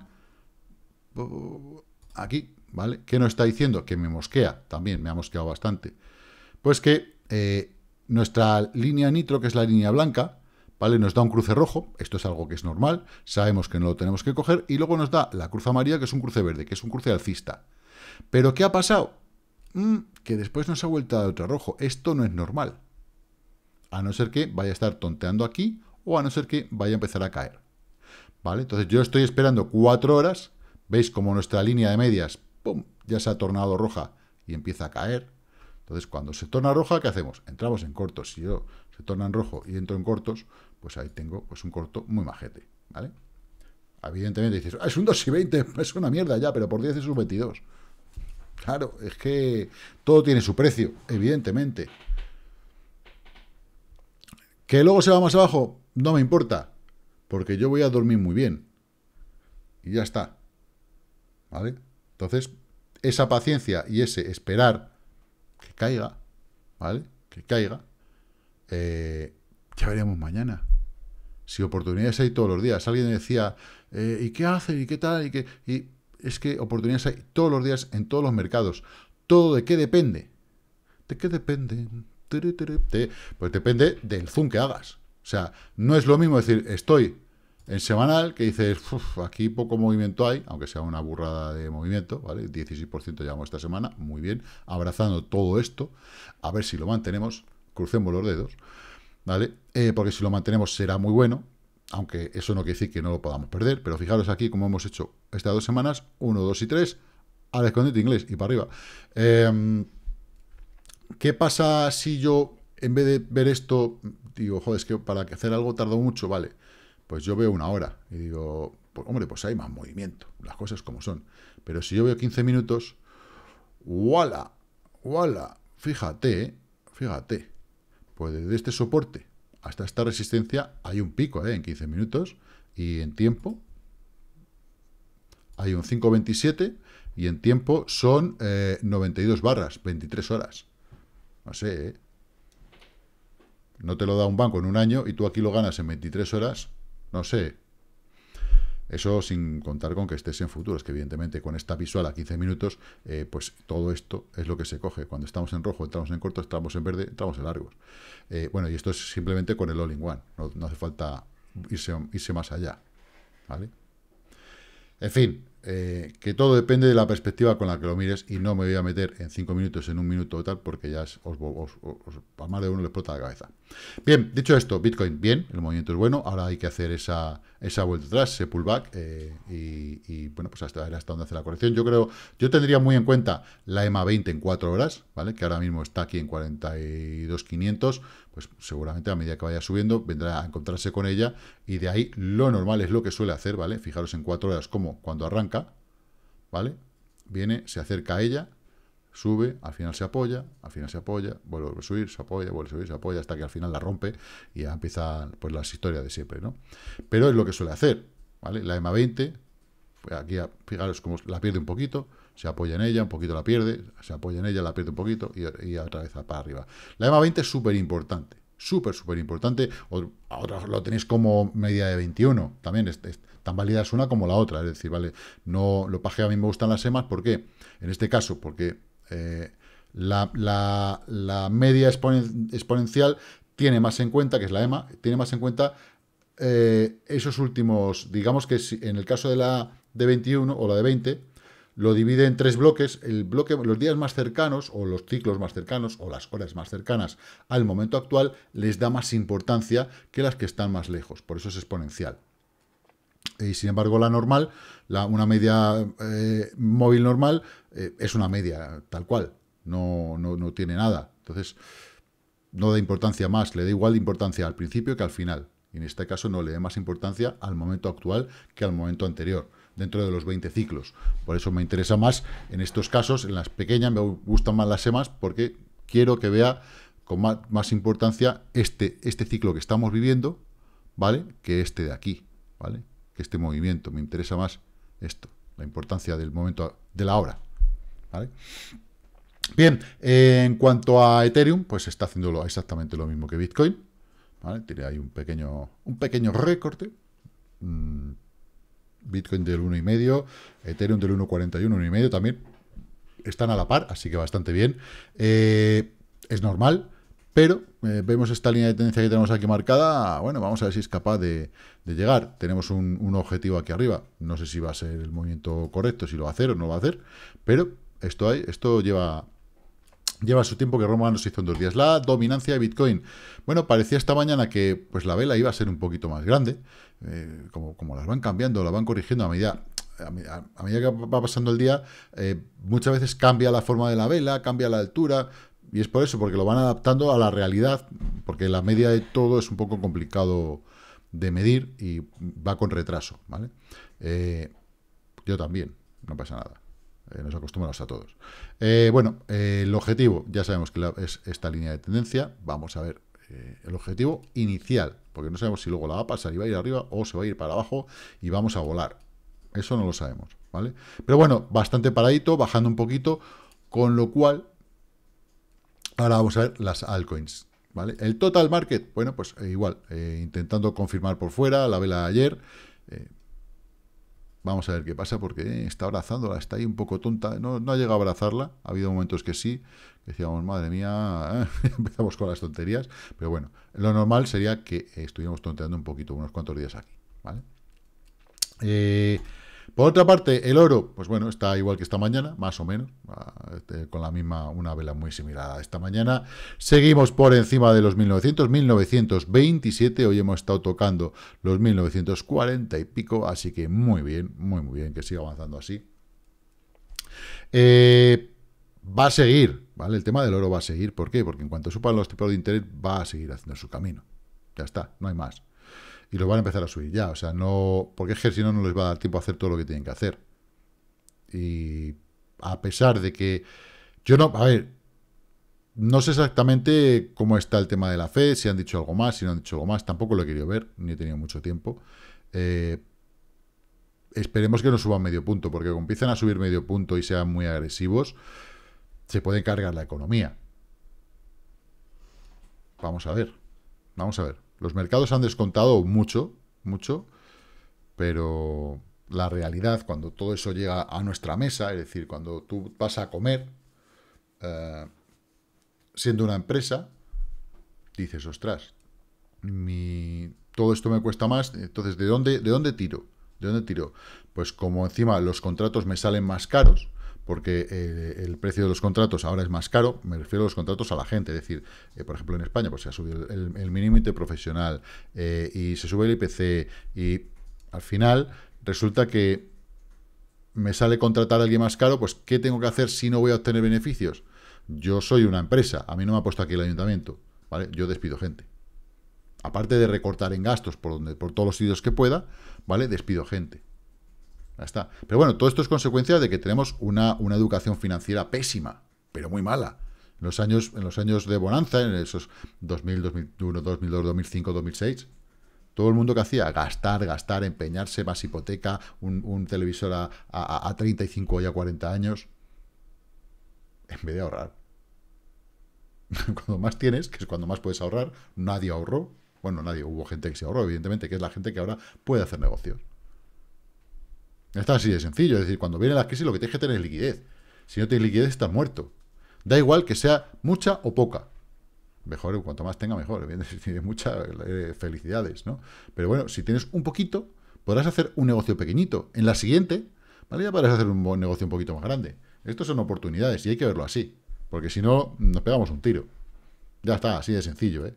uh, aquí, ¿vale? ¿Qué nos está diciendo? Que me mosquea, también me ha mosqueado bastante. Pues que eh, nuestra línea nitro, que es la línea blanca, ¿vale? Nos da un cruce rojo, esto es algo que es normal, sabemos que no lo tenemos que coger, y luego nos da la cruz amarilla, que es un cruce verde, que es un cruce alcista. ¿Pero qué ha pasado? Mm, que después nos ha vuelto a otro rojo. Esto no es normal. A no ser que vaya a estar tonteando aquí, o a no ser que vaya a empezar a caer. ¿Vale? Entonces yo estoy esperando cuatro horas, veis como nuestra línea de medias, ya se ha tornado roja y empieza a caer, entonces, cuando se torna roja, ¿qué hacemos? Entramos en cortos. Si yo se torna en rojo y entro en cortos, pues ahí tengo pues, un corto muy majete, ¿vale? Evidentemente dices, ah, es un 2 y 20, es una mierda ya, pero por 10 es un 22. Claro, es que todo tiene su precio, evidentemente. ¿Que luego se va más abajo? No me importa, porque yo voy a dormir muy bien. Y ya está. ¿Vale? Entonces, esa paciencia y ese esperar que caiga, ¿vale? Que caiga. ya eh, veremos mañana. Si oportunidades hay todos los días. Alguien decía, eh, ¿y qué hace? ¿Y qué tal? ¿Y Y es que oportunidades hay todos los días en todos los mercados. ¿Todo de qué depende? ¿De qué depende? Pues depende del zoom que hagas. O sea, no es lo mismo decir, estoy en semanal, que dices, aquí poco movimiento hay, aunque sea una burrada de movimiento, ¿vale? 16% llevamos esta semana, muy bien, abrazando todo esto, a ver si lo mantenemos, crucemos los dedos, ¿vale? Eh, porque si lo mantenemos será muy bueno, aunque eso no quiere decir que no lo podamos perder, pero fijaros aquí como hemos hecho estas dos semanas, 1, 2 y 3, al escondite inglés y para arriba. Em, ¿Qué pasa si yo, en vez de ver esto, digo, joder, es que para hacer algo tardo mucho, vale, pues yo veo una hora y digo, pues, hombre, pues hay más movimiento, las cosas como son. Pero si yo veo 15 minutos, ¡wala! ¡wala! Fíjate, ¿eh? fíjate, pues desde este soporte hasta esta resistencia hay un pico ¿eh? en 15 minutos y en tiempo hay un 5.27 y en tiempo son 92 eh, barras, 23 horas. No sé, ¿eh? no te lo da un banco en un año y tú aquí lo ganas en 23 horas, no sé. Eso sin contar con que estés en futuros, que evidentemente con esta visual a 15 minutos, eh, pues todo esto es lo que se coge. Cuando estamos en rojo, entramos en corto, estamos en verde, entramos en largos. Eh, bueno, y esto es simplemente con el all-in-one. No, hace falta irse, irse más allá. ¿Vale? En fin, eh, que todo depende de la perspectiva con la que lo mires y no me voy a meter en cinco minutos, en un minuto o tal, porque ya os, a más de uno le explota la cabeza. Bien, dicho esto, Bitcoin, bien, el movimiento es bueno, ahora hay que hacer esa, esa vuelta atrás, ese pullback eh, y, bueno, pues hasta, hasta donde hace la corrección. Yo creo, yo tendría muy en cuenta la EMA 20 en 4 horas, ¿vale? Que ahora mismo está aquí en 42.500, pues seguramente a medida que vaya subiendo vendrá a encontrarse con ella y de ahí lo normal es lo que suele hacer, ¿vale? Fijaros en cuatro horas como cuando arranca, ¿vale? Viene, se acerca a ella, sube, al final se apoya, al final se apoya, vuelve a subir, se apoya, vuelve a subir, se apoya, hasta que al final la rompe y ya empiezan pues, las historias de siempre, ¿no? Pero es lo que suele hacer, ¿vale? La EMA 20, pues, aquí, fijaros, como la pierde un poquito, se apoya en ella, un poquito la pierde, se apoya en ella, la pierde un poquito y, otra vez para arriba. La EMA 20 es súper importante, súper, súper importante. Ahora lo tenéis como media de 21, también es, tan válida es una como la otra. Es decir, vale, no lo paje a mí me gustan las EMAs, ¿por qué? En este caso, porque eh, la, media exponencial tiene más en cuenta, que es la EMA, tiene más en cuenta eh, esos últimos, digamos que en el caso de la de 21 o la de 20, lo divide en tres bloques. El bloque, los días más cercanos, o los ciclos más cercanos, o las horas más cercanas al momento actual, les da más importancia que las que están más lejos. Por eso es exponencial. Y sin embargo, la normal, la, una media eh, móvil normal, eh, es una media tal cual. No, no, no tiene nada. Entonces, no da importancia más. Le da igual importancia al principio que al final. Y en este caso no le da más importancia al momento actual que al momento anterior dentro de los 20 ciclos. Por eso me interesa más en estos casos, en las pequeñas me gustan más las EMAs porque quiero que vea con más, importancia este, este ciclo que estamos viviendo, ¿vale? Que este de aquí, ¿vale? Que este movimiento, me interesa más esto, la importancia del momento de la hora, ¿vale? Bien, en cuanto a Ethereum, pues está haciendo exactamente lo mismo que Bitcoin, Tiene ahí un pequeño, un pequeño recorte, mm, Bitcoin del 1,5, Ethereum del 1,41, 1,5 también. Están a la par, así que bastante bien. Eh, es normal, pero eh, vemos esta línea de tendencia que tenemos aquí marcada. Bueno, vamos a ver si es capaz de, llegar. Tenemos un, objetivo aquí arriba. No sé si va a ser el movimiento correcto, si lo va a hacer o no lo va a hacer, pero esto, esto lleva Lleva su tiempo que Roma nos hizo en dos días. La dominancia de Bitcoin. Bueno, parecía esta mañana que pues la vela iba a ser un poquito más grande. Eh, como, como las van cambiando, la van corrigiendo a medida a medida que va pasando el día, eh, muchas veces cambia la forma de la vela, cambia la altura, y es por eso, porque lo van adaptando a la realidad, porque la media de todo es un poco complicado de medir y va con retraso, ¿vale? Eh, yo también, no pasa nada. Eh, nos acostumbramos a todos. Eh, bueno, eh, el objetivo, ya sabemos que es esta línea de tendencia, vamos a ver el objetivo inicial, porque no sabemos si luego la va a pasar y va a ir arriba o se va a ir para abajo y vamos a volar. Eso no lo sabemos, ¿vale? Pero bueno, bastante paradito, bajando un poquito, con lo cual, ahora vamos a ver las altcoins. ¿Vale? El total market, bueno, pues igual, intentando confirmar por fuera, la vela de ayer, Vamos a ver qué pasa, porque eh, está abrazándola, está ahí un poco tonta, no, ha llegado a abrazarla, ha habido momentos que sí, decíamos, madre mía, ¿eh?". empezamos con las tonterías, pero bueno, lo normal sería que estuviéramos tonteando un poquito, unos cuantos días aquí, ¿vale? Eh, por otra parte, el oro, pues bueno, está igual que esta mañana, más o menos, este, con la misma, una vela muy similar a esta mañana. Seguimos por encima de los 1900, 1927, hoy hemos estado tocando los 1940 y pico, así que muy bien, muy, muy bien, que siga avanzando así. Eh, va a seguir, ¿vale? El tema del oro va a seguir, ¿por qué? Porque en cuanto supan los tipos de interés, va a seguir haciendo su camino. Ya está, no hay más y los van a empezar a subir ya. O sea, no. Porque es que si no, no les va a dar tiempo a hacer todo lo que tienen que hacer. Y a pesar de que. Yo no. A ver. No sé exactamente cómo está el tema de la fe, si han dicho algo más, si no han dicho algo más. Tampoco lo he querido ver, ni he tenido mucho tiempo. Eh, esperemos que no suban medio punto, porque cuando empiezan a subir medio punto y sean muy agresivos, se puede cargar la economía. Vamos a ver. Vamos a ver. Los mercados han descontado mucho, mucho, pero la realidad, cuando todo eso llega a nuestra mesa, es decir, cuando tú vas a comer, eh, siendo una empresa, dices, ostras, mi, todo esto me cuesta más, entonces, ¿de dónde, ¿de dónde tiro? ¿De dónde tiro? Pues como encima los contratos me salen más caros, porque eh, el precio de los contratos ahora es más caro, me refiero a los contratos a la gente, es decir, eh, por ejemplo en España pues se ha subido el, mínimo interprofesional eh, y se sube el IPC y al final resulta que me sale contratar a alguien más caro, pues ¿qué tengo que hacer si no voy a obtener beneficios? Yo soy una empresa, a mí no me ha puesto aquí el ayuntamiento, ¿vale? Yo despido gente. Aparte de recortar en gastos por, donde, por todos los sitios que pueda, ¿vale? Despido gente. Pero bueno, todo esto es consecuencia de que tenemos una, una educación financiera pésima, pero muy mala. En los años, en los años de bonanza, en esos 2000, 2001, 2002, 2005, 2006, todo el mundo que hacía gastar, gastar, empeñarse, más hipoteca, un, un televisor a, a 35 y a 40 años, en vez de ahorrar. cuando más tienes, que es cuando más puedes ahorrar, nadie ahorró. Bueno, nadie, hubo gente que se ahorró, evidentemente, que es la gente que ahora puede hacer negocios. Está así de sencillo. Es decir, cuando viene la crisis lo que tienes que tener es liquidez. Si no tienes liquidez, estás muerto. Da igual que sea mucha o poca. Mejor, cuanto más tenga, mejor. Si tienes muchas felicidades, ¿no? Pero bueno, si tienes un poquito, podrás hacer un negocio pequeñito. En la siguiente, ¿vale? Ya podrás hacer un negocio un poquito más grande. Estos son oportunidades y hay que verlo así. Porque si no, nos pegamos un tiro. Ya está, así de sencillo, ¿eh?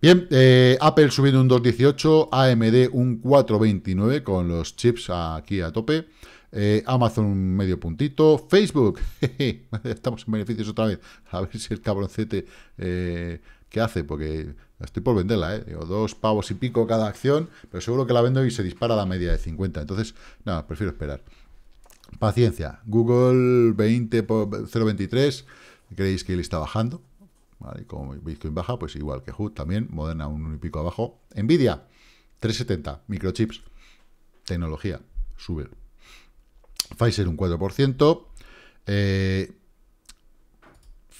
Bien, eh, Apple subiendo un 2.18, AMD un 4.29 con los chips aquí a tope, eh, Amazon un medio puntito, Facebook, estamos en beneficios otra vez, a ver si el cabroncete eh, que hace, porque estoy por venderla, Digo, dos pavos y pico cada acción, pero seguro que la vendo y se dispara a la media de 50, entonces, nada, prefiero esperar. Paciencia, Google 20 0.23, creéis que él está bajando, ¿vale? Y como Bitcoin baja, pues igual que HUD también, Moderna un y pico abajo. Nvidia, 370, microchips, tecnología, sube. Pfizer un 4%. Eh,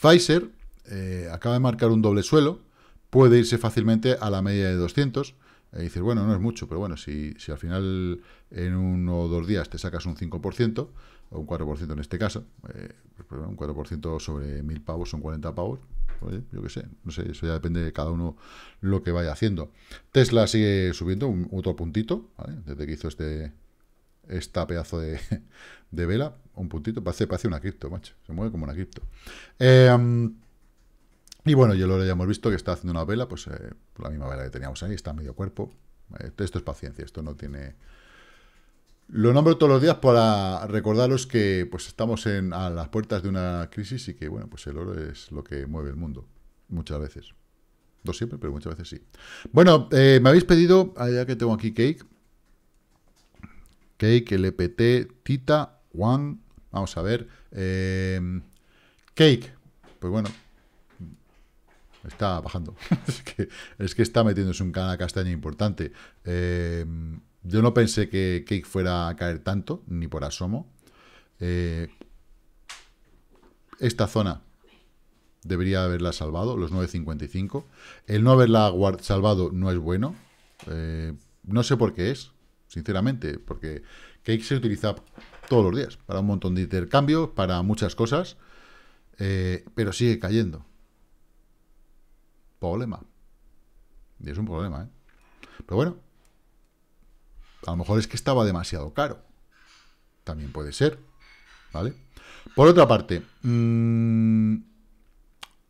Pfizer eh, acaba de marcar un doble suelo, puede irse fácilmente a la media de 200. Y dices, bueno, no es mucho, pero bueno, si, al final en uno o dos días te sacas un 5%, o un 4% en este caso, eh, pues, un 4% sobre 1.000 pavos son 40 pavos, yo qué sé, no sé, eso ya depende de cada uno lo que vaya haciendo. Tesla sigue subiendo un, otro puntito, ¿vale? Desde que hizo este esta pedazo de, vela, un puntito, parece, una cripto, macho, se mueve como una cripto. Eh, y bueno, yo lo ya hemos visto que está haciendo una vela, pues eh, la misma vela que teníamos ahí, está medio cuerpo. Esto es paciencia, esto no tiene lo nombro todos los días para recordaros que pues, estamos en, a las puertas de una crisis y que bueno, pues el oro es lo que mueve el mundo, muchas veces. No siempre, pero muchas veces sí. Bueno, eh, me habéis pedido, ah, Ya que tengo aquí Cake, Cake, LPT, Tita, Juan... vamos a ver, eh, Cake, pues bueno, está bajando, es, que, está metiéndose un canal castaña importante. Eh, yo no pensé que Cake fuera a caer tanto, ni por asomo. Eh, esta zona debería haberla salvado, los 9.55. El no haberla salvado no es bueno. Eh, no sé por qué es, sinceramente, porque Cake se utiliza todos los días para un montón de intercambios, para muchas cosas, eh, pero sigue cayendo. Problema. Y es un problema, ¿eh? Pero bueno, a lo mejor es que estaba demasiado caro. También puede ser. ¿Vale? Por otra parte, mm,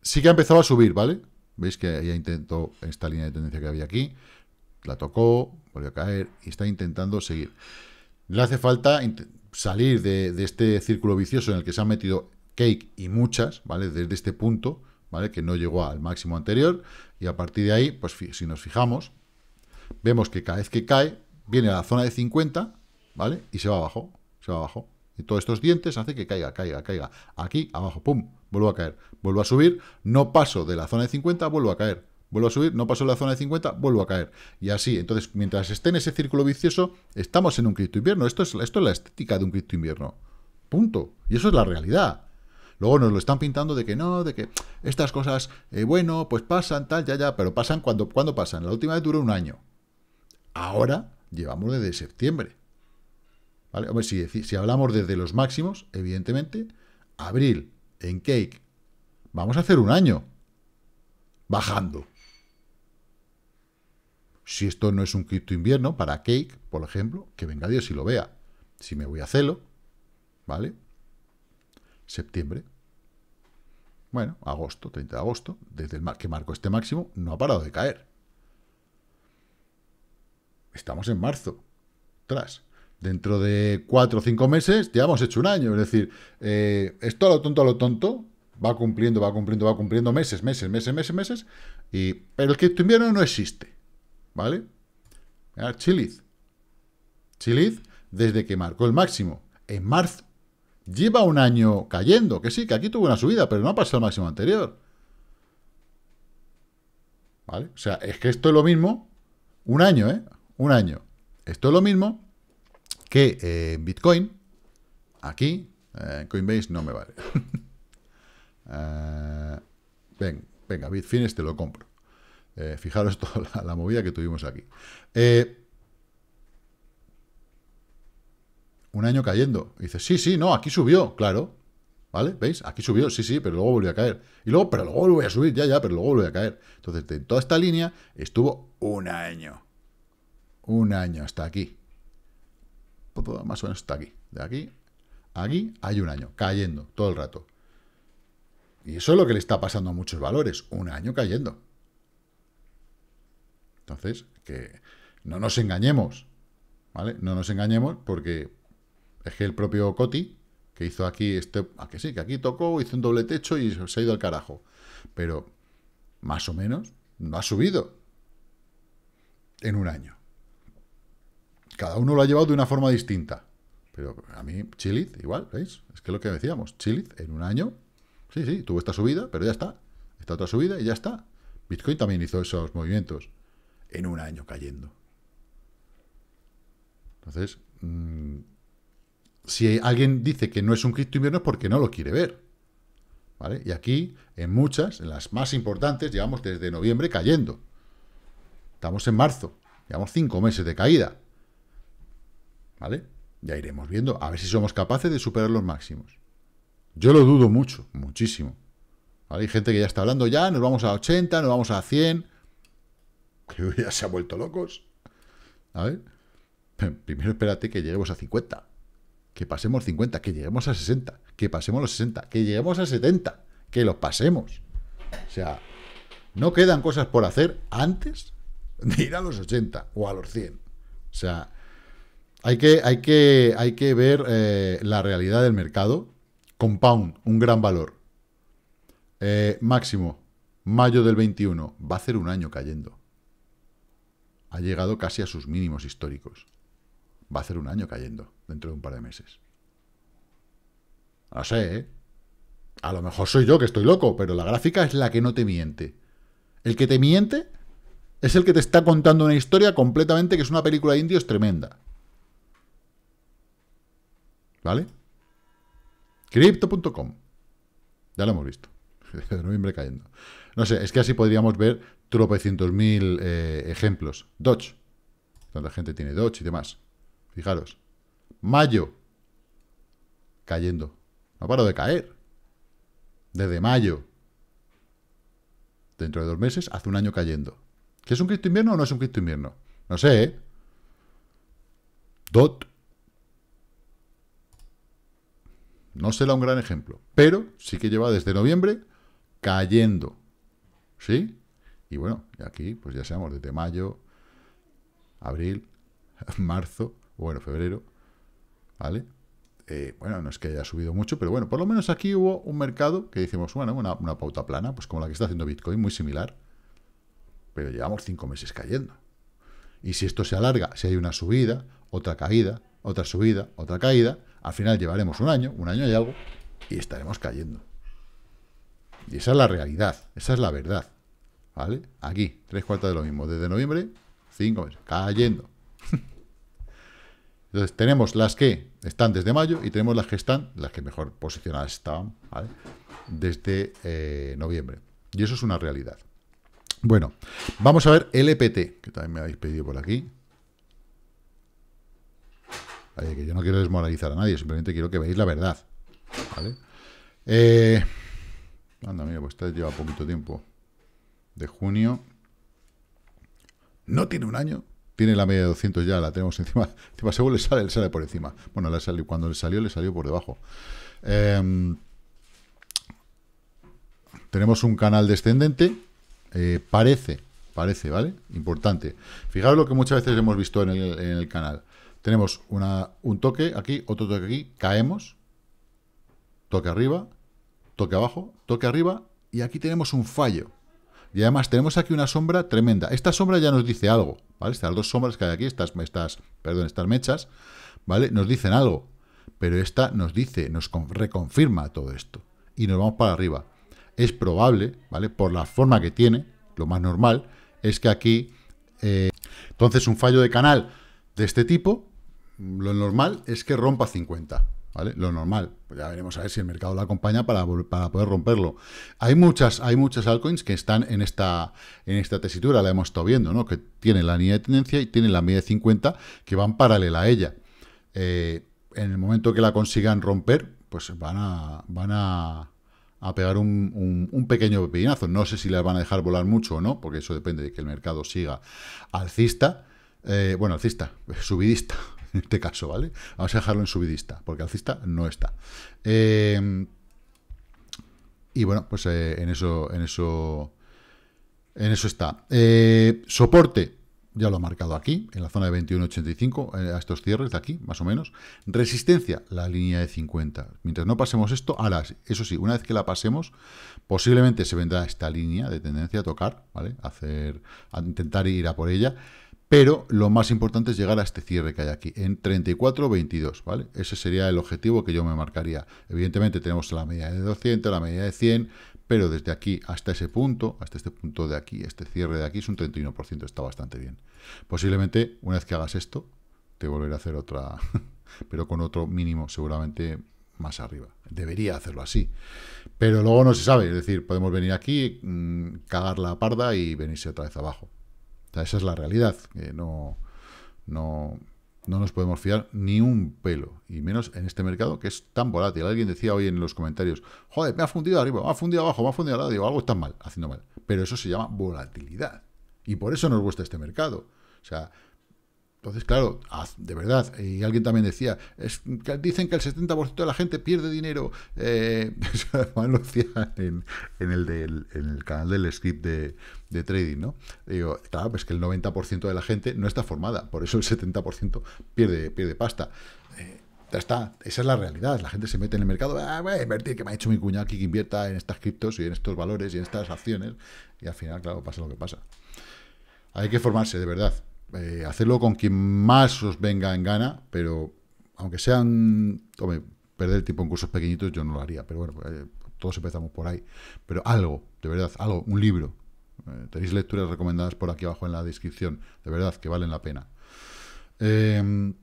sí que ha empezado a subir, ¿vale? Veis que ya intentó esta línea de tendencia que había aquí. La tocó, volvió a caer y está intentando seguir. Le hace falta salir de, este círculo vicioso en el que se han metido Cake y muchas, ¿vale? Desde este punto, ¿vale? Que no llegó al máximo anterior. Y a partir de ahí, pues si nos fijamos, vemos que cada vez que cae, viene a la zona de 50, ¿vale? Y se va abajo, se va abajo. Y todos estos dientes hace que caiga, caiga, caiga. Aquí, abajo, pum, vuelvo a caer. Vuelvo a subir, no paso de la zona de 50, vuelvo a caer. Vuelvo a subir, no paso de la zona de 50, vuelvo a caer. Y así, entonces, mientras esté en ese círculo vicioso, estamos en un cripto invierno. Esto es, esto es la estética de un cripto invierno. Punto. Y eso es la realidad. Luego nos lo están pintando de que no, de que estas cosas, eh, bueno, pues pasan, tal, ya, ya, pero pasan cuando, cuando pasan. La última vez duró un año. Ahora Llevamos desde septiembre. si, hablamos desde los máximos, evidentemente, abril, en cake, vamos a hacer un año bajando. Si esto no es un cripto invierno, para Cake, por ejemplo, que venga Dios y lo vea. Si me voy a celo, ¿vale? Septiembre. Bueno, agosto, 30 de agosto, desde el mar que marco este máximo, no ha parado de caer estamos en marzo. Tras. Dentro de cuatro o cinco meses ya hemos hecho un año. Es decir, eh, esto a lo tonto, a lo tonto, va cumpliendo, va cumpliendo, va cumpliendo meses, meses, meses, meses, meses. Y, pero el cripto invierno no existe. ¿Vale? Mirad, ah, Chiliz. Chiliz, desde que marcó el máximo en marzo, lleva un año cayendo. Que sí, que aquí tuvo una subida, pero no ha pasado el máximo anterior. ¿Vale? O sea, es que esto es lo mismo un año, ¿eh? un año. Esto es lo mismo que en eh, Bitcoin. Aquí, eh, Coinbase no me vale. Eh, venga, Bitfines te lo compro. fijaros toda la, movida que tuvimos aquí. un año cayendo. dice dices, sí, sí, no, aquí subió, claro. ¿Vale? ¿Veis? Aquí subió, sí, sí, pero luego volvió a caer. Y luego, pero luego volvió a subir, ya, ya, pero luego volvió a caer. Entonces, de toda esta línea estuvo un año un año hasta aquí. Pues, pues, más o menos hasta aquí. De aquí aquí hay un año, cayendo todo el rato. Y eso es lo que le está pasando a muchos valores, un año cayendo. Entonces, que no nos engañemos, ¿vale? No nos engañemos porque es que el propio Coti, que hizo aquí este... ¿A ah, que sí? Que aquí tocó, hizo un doble techo y se ha ido al carajo. Pero, más o menos, no ha subido en un año. Cada uno lo ha llevado de una forma distinta. Pero a mí, Chilith, igual, ¿veis? Es que lo que decíamos, Chiliz en un año, sí, sí, tuvo esta subida, pero ya está. Esta otra subida y ya está. Bitcoin también hizo esos movimientos en un año cayendo. Entonces, mm, si alguien dice que no es un cripto invierno es porque no lo quiere ver. ¿Vale? Y aquí, en muchas, en las más importantes, llevamos desde noviembre cayendo. Estamos en marzo, llevamos cinco meses de caída. ¿Vale? Ya iremos viendo, a ver si somos capaces de superar los máximos. Yo lo dudo mucho, muchísimo. ¿Vale? Hay gente que ya está hablando, ya nos vamos a 80, nos vamos a 100. Creo que ya se ha vuelto locos. A primero espérate que lleguemos a 50. Que pasemos 50, que lleguemos a 60, que pasemos los 60, que lleguemos a 70, que los pasemos. O sea, no quedan cosas por hacer antes de ir a los 80 o a los 100. O sea, hay que, hay que, hay que ver eh, la realidad del mercado. Compound, un gran valor. Eh, máximo, mayo del 21. Va a ser un año cayendo. Ha llegado casi a sus mínimos históricos. Va a ser un año cayendo dentro de un par de meses. No sé, ¿eh? A lo mejor soy yo que estoy loco, pero la gráfica es la que no te miente. El que te miente es el que te está contando una historia completamente que es una película de indios tremenda. ¿Vale? Crypto.com. Ya lo hemos visto. De noviembre cayendo. No sé, es que así podríamos ver tropecientos mil eh, ejemplos. Dodge. Tanta gente tiene Dodge y demás. Fijaros. Mayo. Cayendo. No paro de caer. Desde mayo. Dentro de dos meses, hace un año cayendo. ¿Qué es un cripto invierno o no es un cripto invierno? No sé, ¿eh? Dot No será un gran ejemplo, pero sí que lleva desde noviembre cayendo. ¿Sí? Y bueno, aquí, pues ya seamos desde mayo, abril, marzo, bueno, febrero, ¿vale? Eh, bueno, no es que haya subido mucho, pero bueno, por lo menos aquí hubo un mercado que hicimos bueno, una, una pauta plana, pues como la que está haciendo Bitcoin, muy similar, pero llevamos cinco meses cayendo. Y si esto se alarga, si hay una subida, otra caída, otra subida, otra caída, al final llevaremos un año, un año y algo, y estaremos cayendo. Y esa es la realidad, esa es la verdad. ¿Vale? Aquí, tres cuartas de lo mismo. Desde noviembre, cinco meses, cayendo. Entonces, tenemos las que están desde mayo y tenemos las que están, las que mejor posicionadas estaban, Desde eh, noviembre. Y eso es una realidad. Bueno, vamos a ver LPT, que también me habéis pedido por aquí que yo no quiero desmoralizar a nadie, simplemente quiero que veáis la verdad. ¿Vale? Eh, anda, mira, pues esta lleva poquito tiempo. De junio. No tiene un año. Tiene la media de 200 ya, la tenemos encima. Encima, según le sale, le sale por encima. Bueno, cuando le salió, le salió por debajo. Em, tenemos un canal descendente. Eh, parece, parece, ¿vale? Importante. Fijaros lo que muchas veces hemos visto en el, en el canal. Tenemos una, un toque aquí, otro toque aquí, caemos, toque arriba, toque abajo, toque arriba, y aquí tenemos un fallo. Y además tenemos aquí una sombra tremenda. Esta sombra ya nos dice algo, ¿vale? Estas dos sombras que hay aquí, estas, perdón, estas mechas, ¿vale? Nos dicen algo, pero esta nos dice, nos reconfirma todo esto. Y nos vamos para arriba. Es probable, ¿vale? Por la forma que tiene, lo más normal, es que aquí... Eh, entonces un fallo de canal de este tipo lo normal es que rompa 50. ¿Vale? Lo normal. Pues ya veremos a ver si el mercado la acompaña para, para, poder romperlo. Hay muchas, hay muchas altcoins que están en esta, en esta tesitura, la hemos estado viendo, ¿no? Que tienen la línea de tendencia y tienen la media de 50 que van paralela a ella. Eh, en el momento que la consigan romper, pues van a, van a, pegar un, pequeño pepinazo. No sé si las van a dejar volar mucho o no, porque eso depende de que el mercado siga alcista. Eh, bueno, alcista, subidista, en este caso, ¿vale? Vamos a dejarlo en subidista, porque alcista no está. Eh, y bueno, pues eh, en eso, en eso, en eso está. Eh, soporte, ya lo ha marcado aquí, en la zona de 21.85, a estos cierres de aquí, más o menos. Resistencia, la línea de 50. Mientras no pasemos esto, ahora, eso sí, una vez que la pasemos, posiblemente se vendrá esta línea de tendencia a tocar, ¿vale? hacer, a intentar ir a por ella. Pero lo más importante es llegar a este cierre que hay aquí, en 22, ¿vale? Ese sería el objetivo que yo me marcaría. Evidentemente tenemos la media de 200, la media de 100, pero desde aquí hasta ese punto, hasta este punto de aquí, este cierre de aquí es un 31%, está bastante bien. Posiblemente, una vez que hagas esto, te volveré a hacer otra, pero con otro mínimo seguramente más arriba. Debería hacerlo así. Pero luego no se sabe, es decir, podemos venir aquí, mm, cagar la parda y venirse otra vez abajo esa es la realidad. Que no, no, no nos podemos fiar ni un pelo, y menos en este mercado que es tan volátil. Alguien decía hoy en los comentarios, joder, me ha fundido arriba, me ha fundido abajo, me ha fundido al lado, digo, algo está mal, haciendo mal. Pero eso se llama volatilidad. Y por eso nos gusta este mercado. O sea, entonces, claro, de verdad, y alguien también decía, es, dicen que el 70% de la gente pierde dinero. Eh, eso lo decía en, el del, canal del script de, trading, ¿no? digo, claro, pues que el 90% de la gente no está formada, por eso el 70% pierde, pierde pasta. Eh, ya está, esa es la realidad. La gente se mete en el mercado, ah, voy a invertir, que me ha hecho mi cuñado aquí que invierta en estas criptos y en estos valores y en estas acciones. Y al final, claro, pasa lo que pasa. Hay que formarse, de verdad. Eh, hacerlo con quien más os venga en gana, pero aunque sean, tome, perder el tiempo en cursos pequeñitos yo no lo haría, pero bueno, pues, eh, todos empezamos por ahí, pero algo, de verdad, algo, un libro. Eh, tenéis lecturas recomendadas por aquí abajo en la descripción, de verdad, que valen la pena. Em,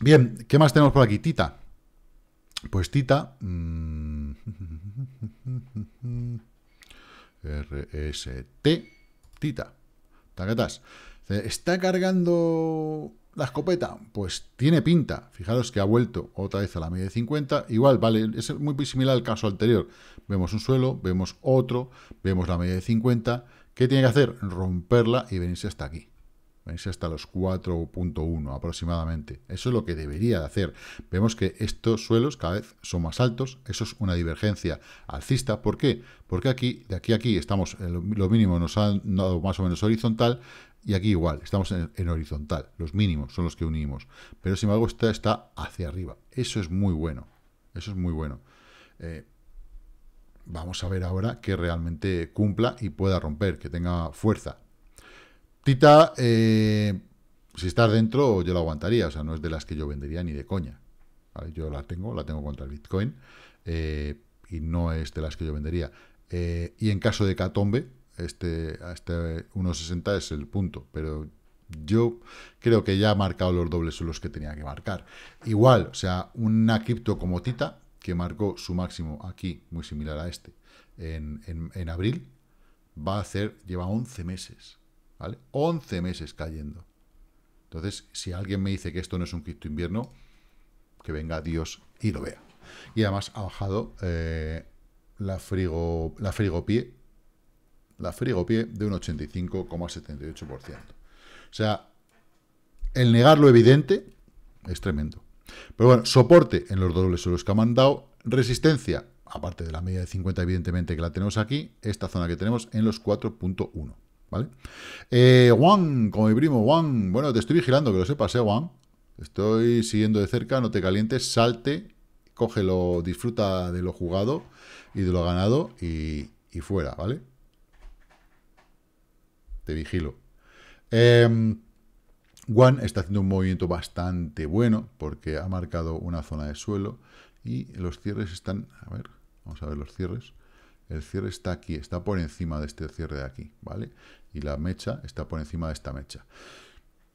bien, ¿qué más tenemos por aquí? Tita. Pues Tita... Mm, R-E-S-T Tita. Taquetas. ¿Está cargando la escopeta? Pues tiene pinta. Fijaros que ha vuelto otra vez a la media de 50. Igual, vale, es muy similar al caso anterior. Vemos un suelo, vemos otro, vemos la media de 50. ¿Qué tiene que hacer? Romperla y venirse hasta aquí. Venirse hasta los 4.1 aproximadamente. Eso es lo que debería de hacer. Vemos que estos suelos cada vez son más altos. Eso es una divergencia alcista. ¿Por qué? Porque aquí, de aquí a aquí, estamos, lo mínimo nos han dado más o menos horizontal y aquí igual, estamos en, horizontal, los mínimos son los que unimos. Pero sin embargo, esta está hacia arriba. Eso es muy bueno. Eso es muy bueno. Eh, vamos a ver ahora que realmente cumpla y pueda romper, que tenga fuerza. Tita, eh, si estás dentro, yo la aguantaría. O sea, no es de las que yo vendería ni de coña. Yo la tengo, la tengo contra el Bitcoin. Eh, y no es de las que yo vendería. y en caso de catombe, este, este 1.60 es el punto, pero yo creo que ya ha marcado los dobles o los que tenía que marcar. Igual, o sea, una cripto como Tita, que marcó su máximo aquí, muy similar a este, en, abril, va a hacer, lleva 11 meses, ¿vale? 11 meses cayendo. Entonces, si alguien me dice que esto no es un cripto invierno, que venga Dios y lo vea. Y además ha bajado eh, la, frigo, la la pie de un 85,78%. O sea, el negar lo evidente es tremendo. Pero bueno, soporte en los dobles suelos que ha mandado, resistencia, aparte de la media de 50 evidentemente que la tenemos aquí, esta zona que tenemos en los 4.1. ¿Vale? Eh, Juan, como mi primo, Juan, bueno, te estoy vigilando, que lo sepas, ¿eh, Juan? Estoy siguiendo de cerca, no te calientes, salte, cógelo, disfruta de lo jugado y de lo ganado y fuera, ¿vale? vigilo. One em, está haciendo un movimiento bastante bueno porque ha marcado una zona de suelo y los cierres están, a ver, vamos a ver los cierres. El cierre está aquí, está por encima de este cierre de aquí, ¿vale? Y la mecha está por encima de esta mecha.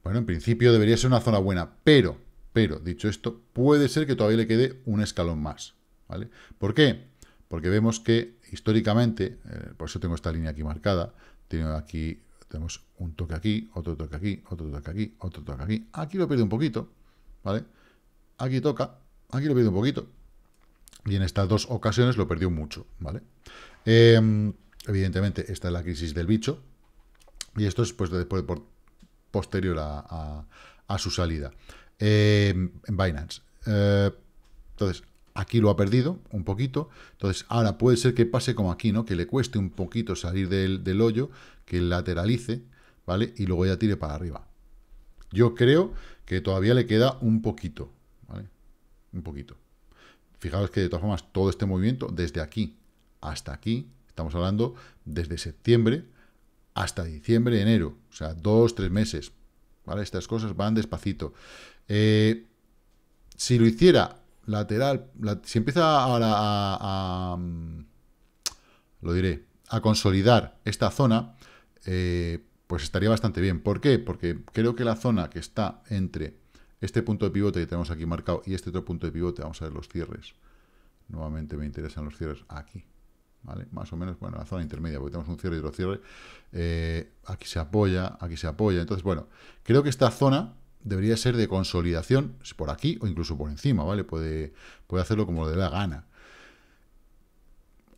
Bueno, en principio debería ser una zona buena, pero, pero, dicho esto, puede ser que todavía le quede un escalón más, ¿vale? ¿Por qué? Porque vemos que históricamente, eh, por eso tengo esta línea aquí marcada, tiene aquí tenemos un toque aquí, otro toque aquí, otro toque aquí, otro toque aquí. Aquí lo pierde un poquito, ¿vale? Aquí toca, aquí lo pierde un poquito. Y en estas dos ocasiones lo perdió mucho, ¿vale? Em, evidentemente, esta es la crisis del bicho. Y esto es pues, después, por, posterior a, su salida. Em, en Binance. Eh, entonces, aquí lo ha perdido un poquito. Entonces, ahora puede ser que pase como aquí, ¿no? Que le cueste un poquito salir del, del hoyo que lateralice, ¿vale? Y luego ya tire para arriba. Yo creo que todavía le queda un poquito, ¿vale? Un poquito. Fijaos que de todas formas todo este movimiento desde aquí hasta aquí, estamos hablando desde septiembre hasta diciembre, enero, o sea, dos, tres meses, ¿vale? Estas cosas van despacito. Eh, si lo hiciera lateral, si empieza ahora a, mm, lo diré, a consolidar esta zona, eh, pues estaría bastante bien. ¿Por qué? Porque creo que la zona que está entre este punto de pivote que tenemos aquí marcado y este otro punto de pivote, vamos a ver los cierres. Nuevamente me interesan los cierres aquí. ¿Vale? Más o menos, bueno, la zona intermedia, porque tenemos un cierre y otro cierre. Eh, aquí se apoya, aquí se apoya. Entonces, bueno, creo que esta zona debería ser de consolidación por aquí o incluso por encima, ¿vale? Puede, puede hacerlo como lo dé la gana.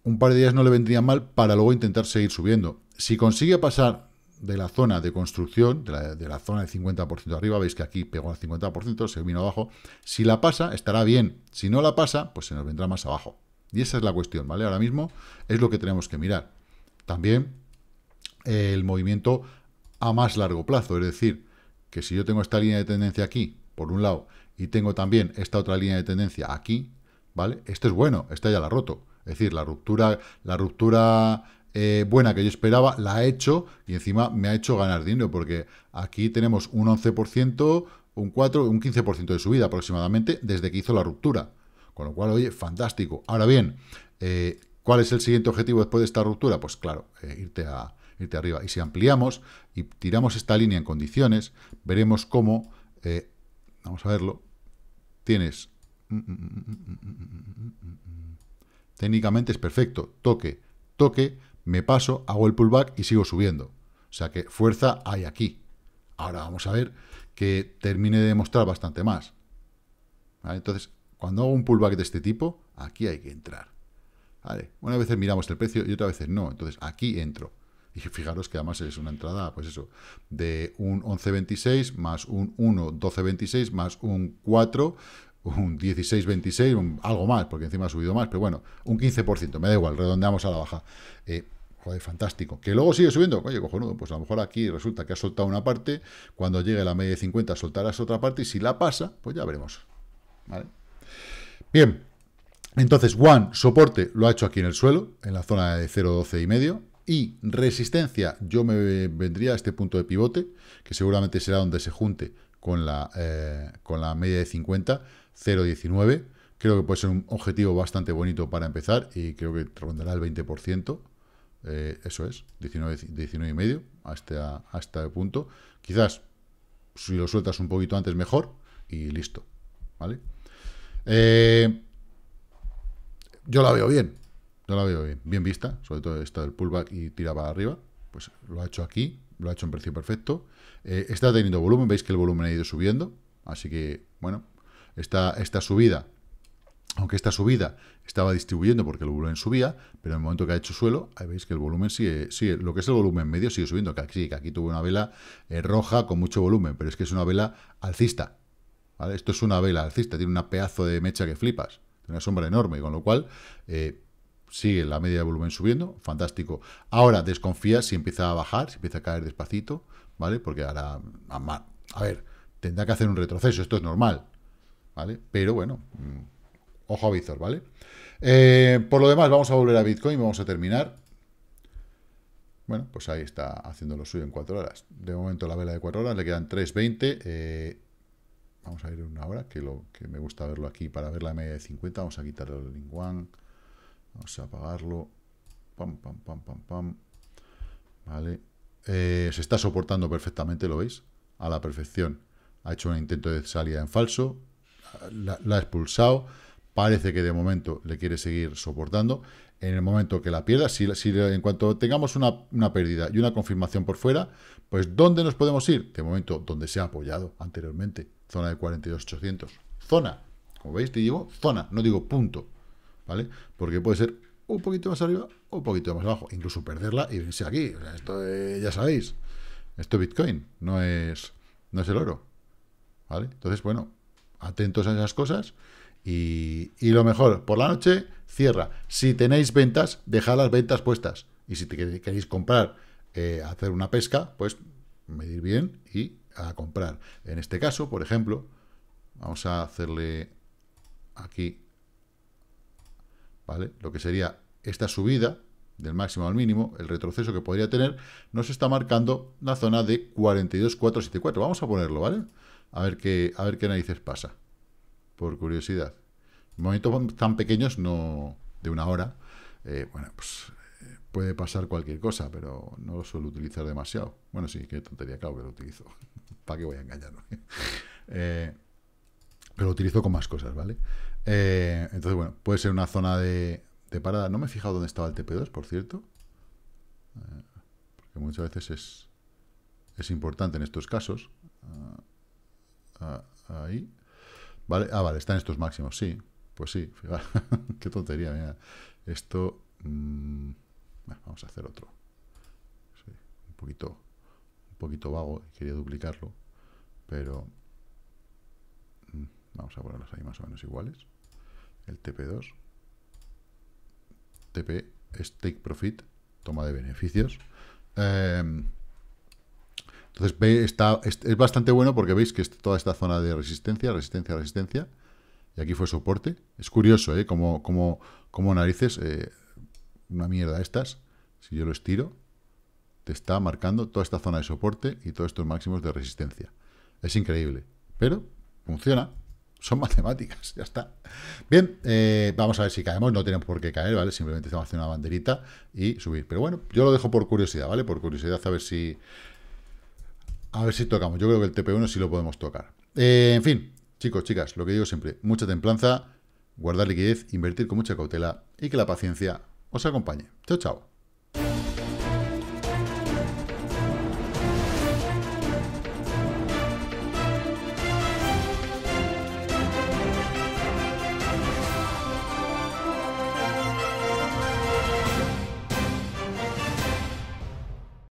Un par de días no le vendría mal para luego intentar seguir subiendo si consigue pasar de la zona de construcción, de la, zona del 50% arriba, veis que aquí pegó al 50%, se vino abajo, si la pasa estará bien, si no la pasa, pues se nos vendrá más abajo. Y esa es la cuestión, ¿vale? Ahora mismo es lo que tenemos que mirar. También eh, el movimiento a más largo plazo, es decir, que si yo tengo esta línea de tendencia aquí, por un lado, y tengo también esta otra línea de tendencia aquí, ¿vale? Esto es bueno, esta ya la roto. Es decir, la ruptura, la ruptura buena que yo esperaba, la ha hecho y encima me ha hecho ganar dinero, porque aquí tenemos un 11%, un 4%, un 15% de subida aproximadamente desde que hizo la ruptura. Con lo cual, oye, fantástico. Ahora bien, ¿cuál es el siguiente objetivo después de esta ruptura? Pues claro, irte, a, irte arriba. Y si ampliamos y tiramos esta línea en condiciones, veremos cómo, vamos a verlo, tienes... Técnicamente es perfecto, toque toque, me paso, hago el pullback y sigo subiendo. O sea que fuerza hay aquí. Ahora vamos a ver que termine de mostrar bastante más. Entonces, cuando hago un pullback de este tipo, aquí hay que entrar. Una vez miramos el precio y otra vez no. Entonces, aquí entro. Y fijaros que además es una entrada, pues eso, de un 11.26 más un 1.12.26 más un 4 un 16, 26, algo más, porque encima ha subido más, pero bueno, un 15%, me da igual, redondeamos a la baja. Eh, joder, fantástico. Que luego sigue subiendo, oye, cojonudo, pues a lo mejor aquí resulta que ha soltado una parte, cuando llegue la media de 50 soltarás otra parte, y si la pasa, pues ya veremos. Bien, entonces, One, soporte, lo ha hecho aquí en el suelo, en la zona de 0,12 y medio, y resistencia, yo me vendría a este punto de pivote, que seguramente será donde se junte con la, eh, con la media de 50, 0,19. Creo que puede ser un objetivo bastante bonito para empezar y creo que rondará el 20%. Eh, eso es, 19,5 19 hasta, hasta el punto. Quizás si lo sueltas un poquito antes mejor y listo. ¿Vale? Eh, yo la veo bien. Yo la veo bien, bien vista, sobre todo esta del pullback y tira para arriba. Pues lo ha hecho aquí, lo ha hecho en precio perfecto. Eh, está teniendo volumen, veis que el volumen ha ido subiendo, así que, bueno, esta, esta subida, aunque esta subida estaba distribuyendo porque el volumen subía, pero en el momento que ha hecho suelo, ahí veis que el volumen sigue, sigue lo que es el volumen medio sigue subiendo, que aquí, que aquí una vela eh, roja con mucho volumen, pero es que es una vela alcista, ¿vale? Esto es una vela alcista, tiene una pedazo de mecha que flipas, tiene una sombra enorme, con lo cual eh, sigue la media de volumen subiendo, fantástico. Ahora desconfía si empieza a bajar, si empieza a caer despacito, ¿vale? Porque ahora, a ver, tendrá que hacer un retroceso, esto es normal, ¿vale? Pero bueno, mm, ojo a visor, ¿vale? Eh, por lo demás, vamos a volver a Bitcoin, vamos a terminar. Bueno, pues ahí está haciendo lo suyo en 4 horas. De momento la vela de 4 horas, le quedan 3.20. Eh, vamos a ir una hora, que, lo, que me gusta verlo aquí para ver la media de 50. Vamos a quitarle el link one. Vamos a apagarlo. Pam, pam, pam, pam, pam. Vale. Eh, se está soportando perfectamente, ¿lo veis? A la perfección. Ha hecho un intento de salida en falso la, ha expulsado, parece que de momento le quiere seguir soportando. En el momento que la pierda, si, en cuanto tengamos una, pérdida y una confirmación por fuera, pues ¿dónde nos podemos ir? De momento, donde se ha apoyado anteriormente, zona de 42.800. Zona, como veis, te digo zona, no digo punto, ¿vale? Porque puede ser un poquito más arriba un poquito más abajo, incluso perderla y venirse aquí. esto eh, ya sabéis, esto es Bitcoin, no es, no es el oro, ¿vale? Entonces, bueno, atentos a esas cosas. Y, lo mejor, por la noche, cierra. Si tenéis ventas, dejad las ventas puestas. Y si queréis comprar, eh, hacer una pesca, pues medir bien y a comprar. En este caso, por ejemplo, vamos a hacerle aquí, ¿vale? Lo que sería esta subida del máximo al mínimo, el retroceso que podría tener, nos está marcando la zona de 42,474. Vamos a ponerlo, ¿vale? vale a ver qué, a ver qué narices pasa, por curiosidad. Momentos tan pequeños, no de una hora, eh, bueno, pues eh, puede pasar cualquier cosa, pero no lo suelo utilizar demasiado. Bueno, sí, qué tontería, claro que lo utilizo. ¿Para qué voy a engañarme? Eh, pero lo utilizo con más cosas, ¿vale? entonces, bueno, puede ser una zona de, de, parada. No me he fijado dónde estaba el TP2, por cierto. porque muchas veces es, es importante en estos casos. Ah, Ah, ahí. Vale, ah, vale, están estos máximos, sí. Pues sí, qué tontería, mira. Esto... Mm, vamos a hacer otro. un poquito un poquito vago, quería duplicarlo, pero... Mm, vamos a ponerlos ahí más o menos iguales. El TP2. TP es take profit, toma de beneficios. Em, entonces está, es, bastante bueno porque veis que toda esta zona de resistencia, resistencia, resistencia, y aquí fue soporte. Es curioso, ¿eh? Como, narices, eh, una mierda estas, si yo lo estiro, te está marcando toda esta zona de soporte y todos estos máximos de resistencia. Es increíble, pero funciona. Son matemáticas, ya está. Bien, eh, vamos a ver si caemos. No tenemos por qué caer, ¿vale? Simplemente estamos haciendo una banderita y subir. Pero bueno, yo lo dejo por curiosidad, ¿vale? Por curiosidad, a ver si, a ver si tocamos. Yo creo que el TP1 sí lo podemos tocar. Eh, en fin, chicos, chicas, lo que digo siempre, mucha templanza, guardar liquidez, invertir con mucha cautela y que la paciencia os acompañe. Chao, chao.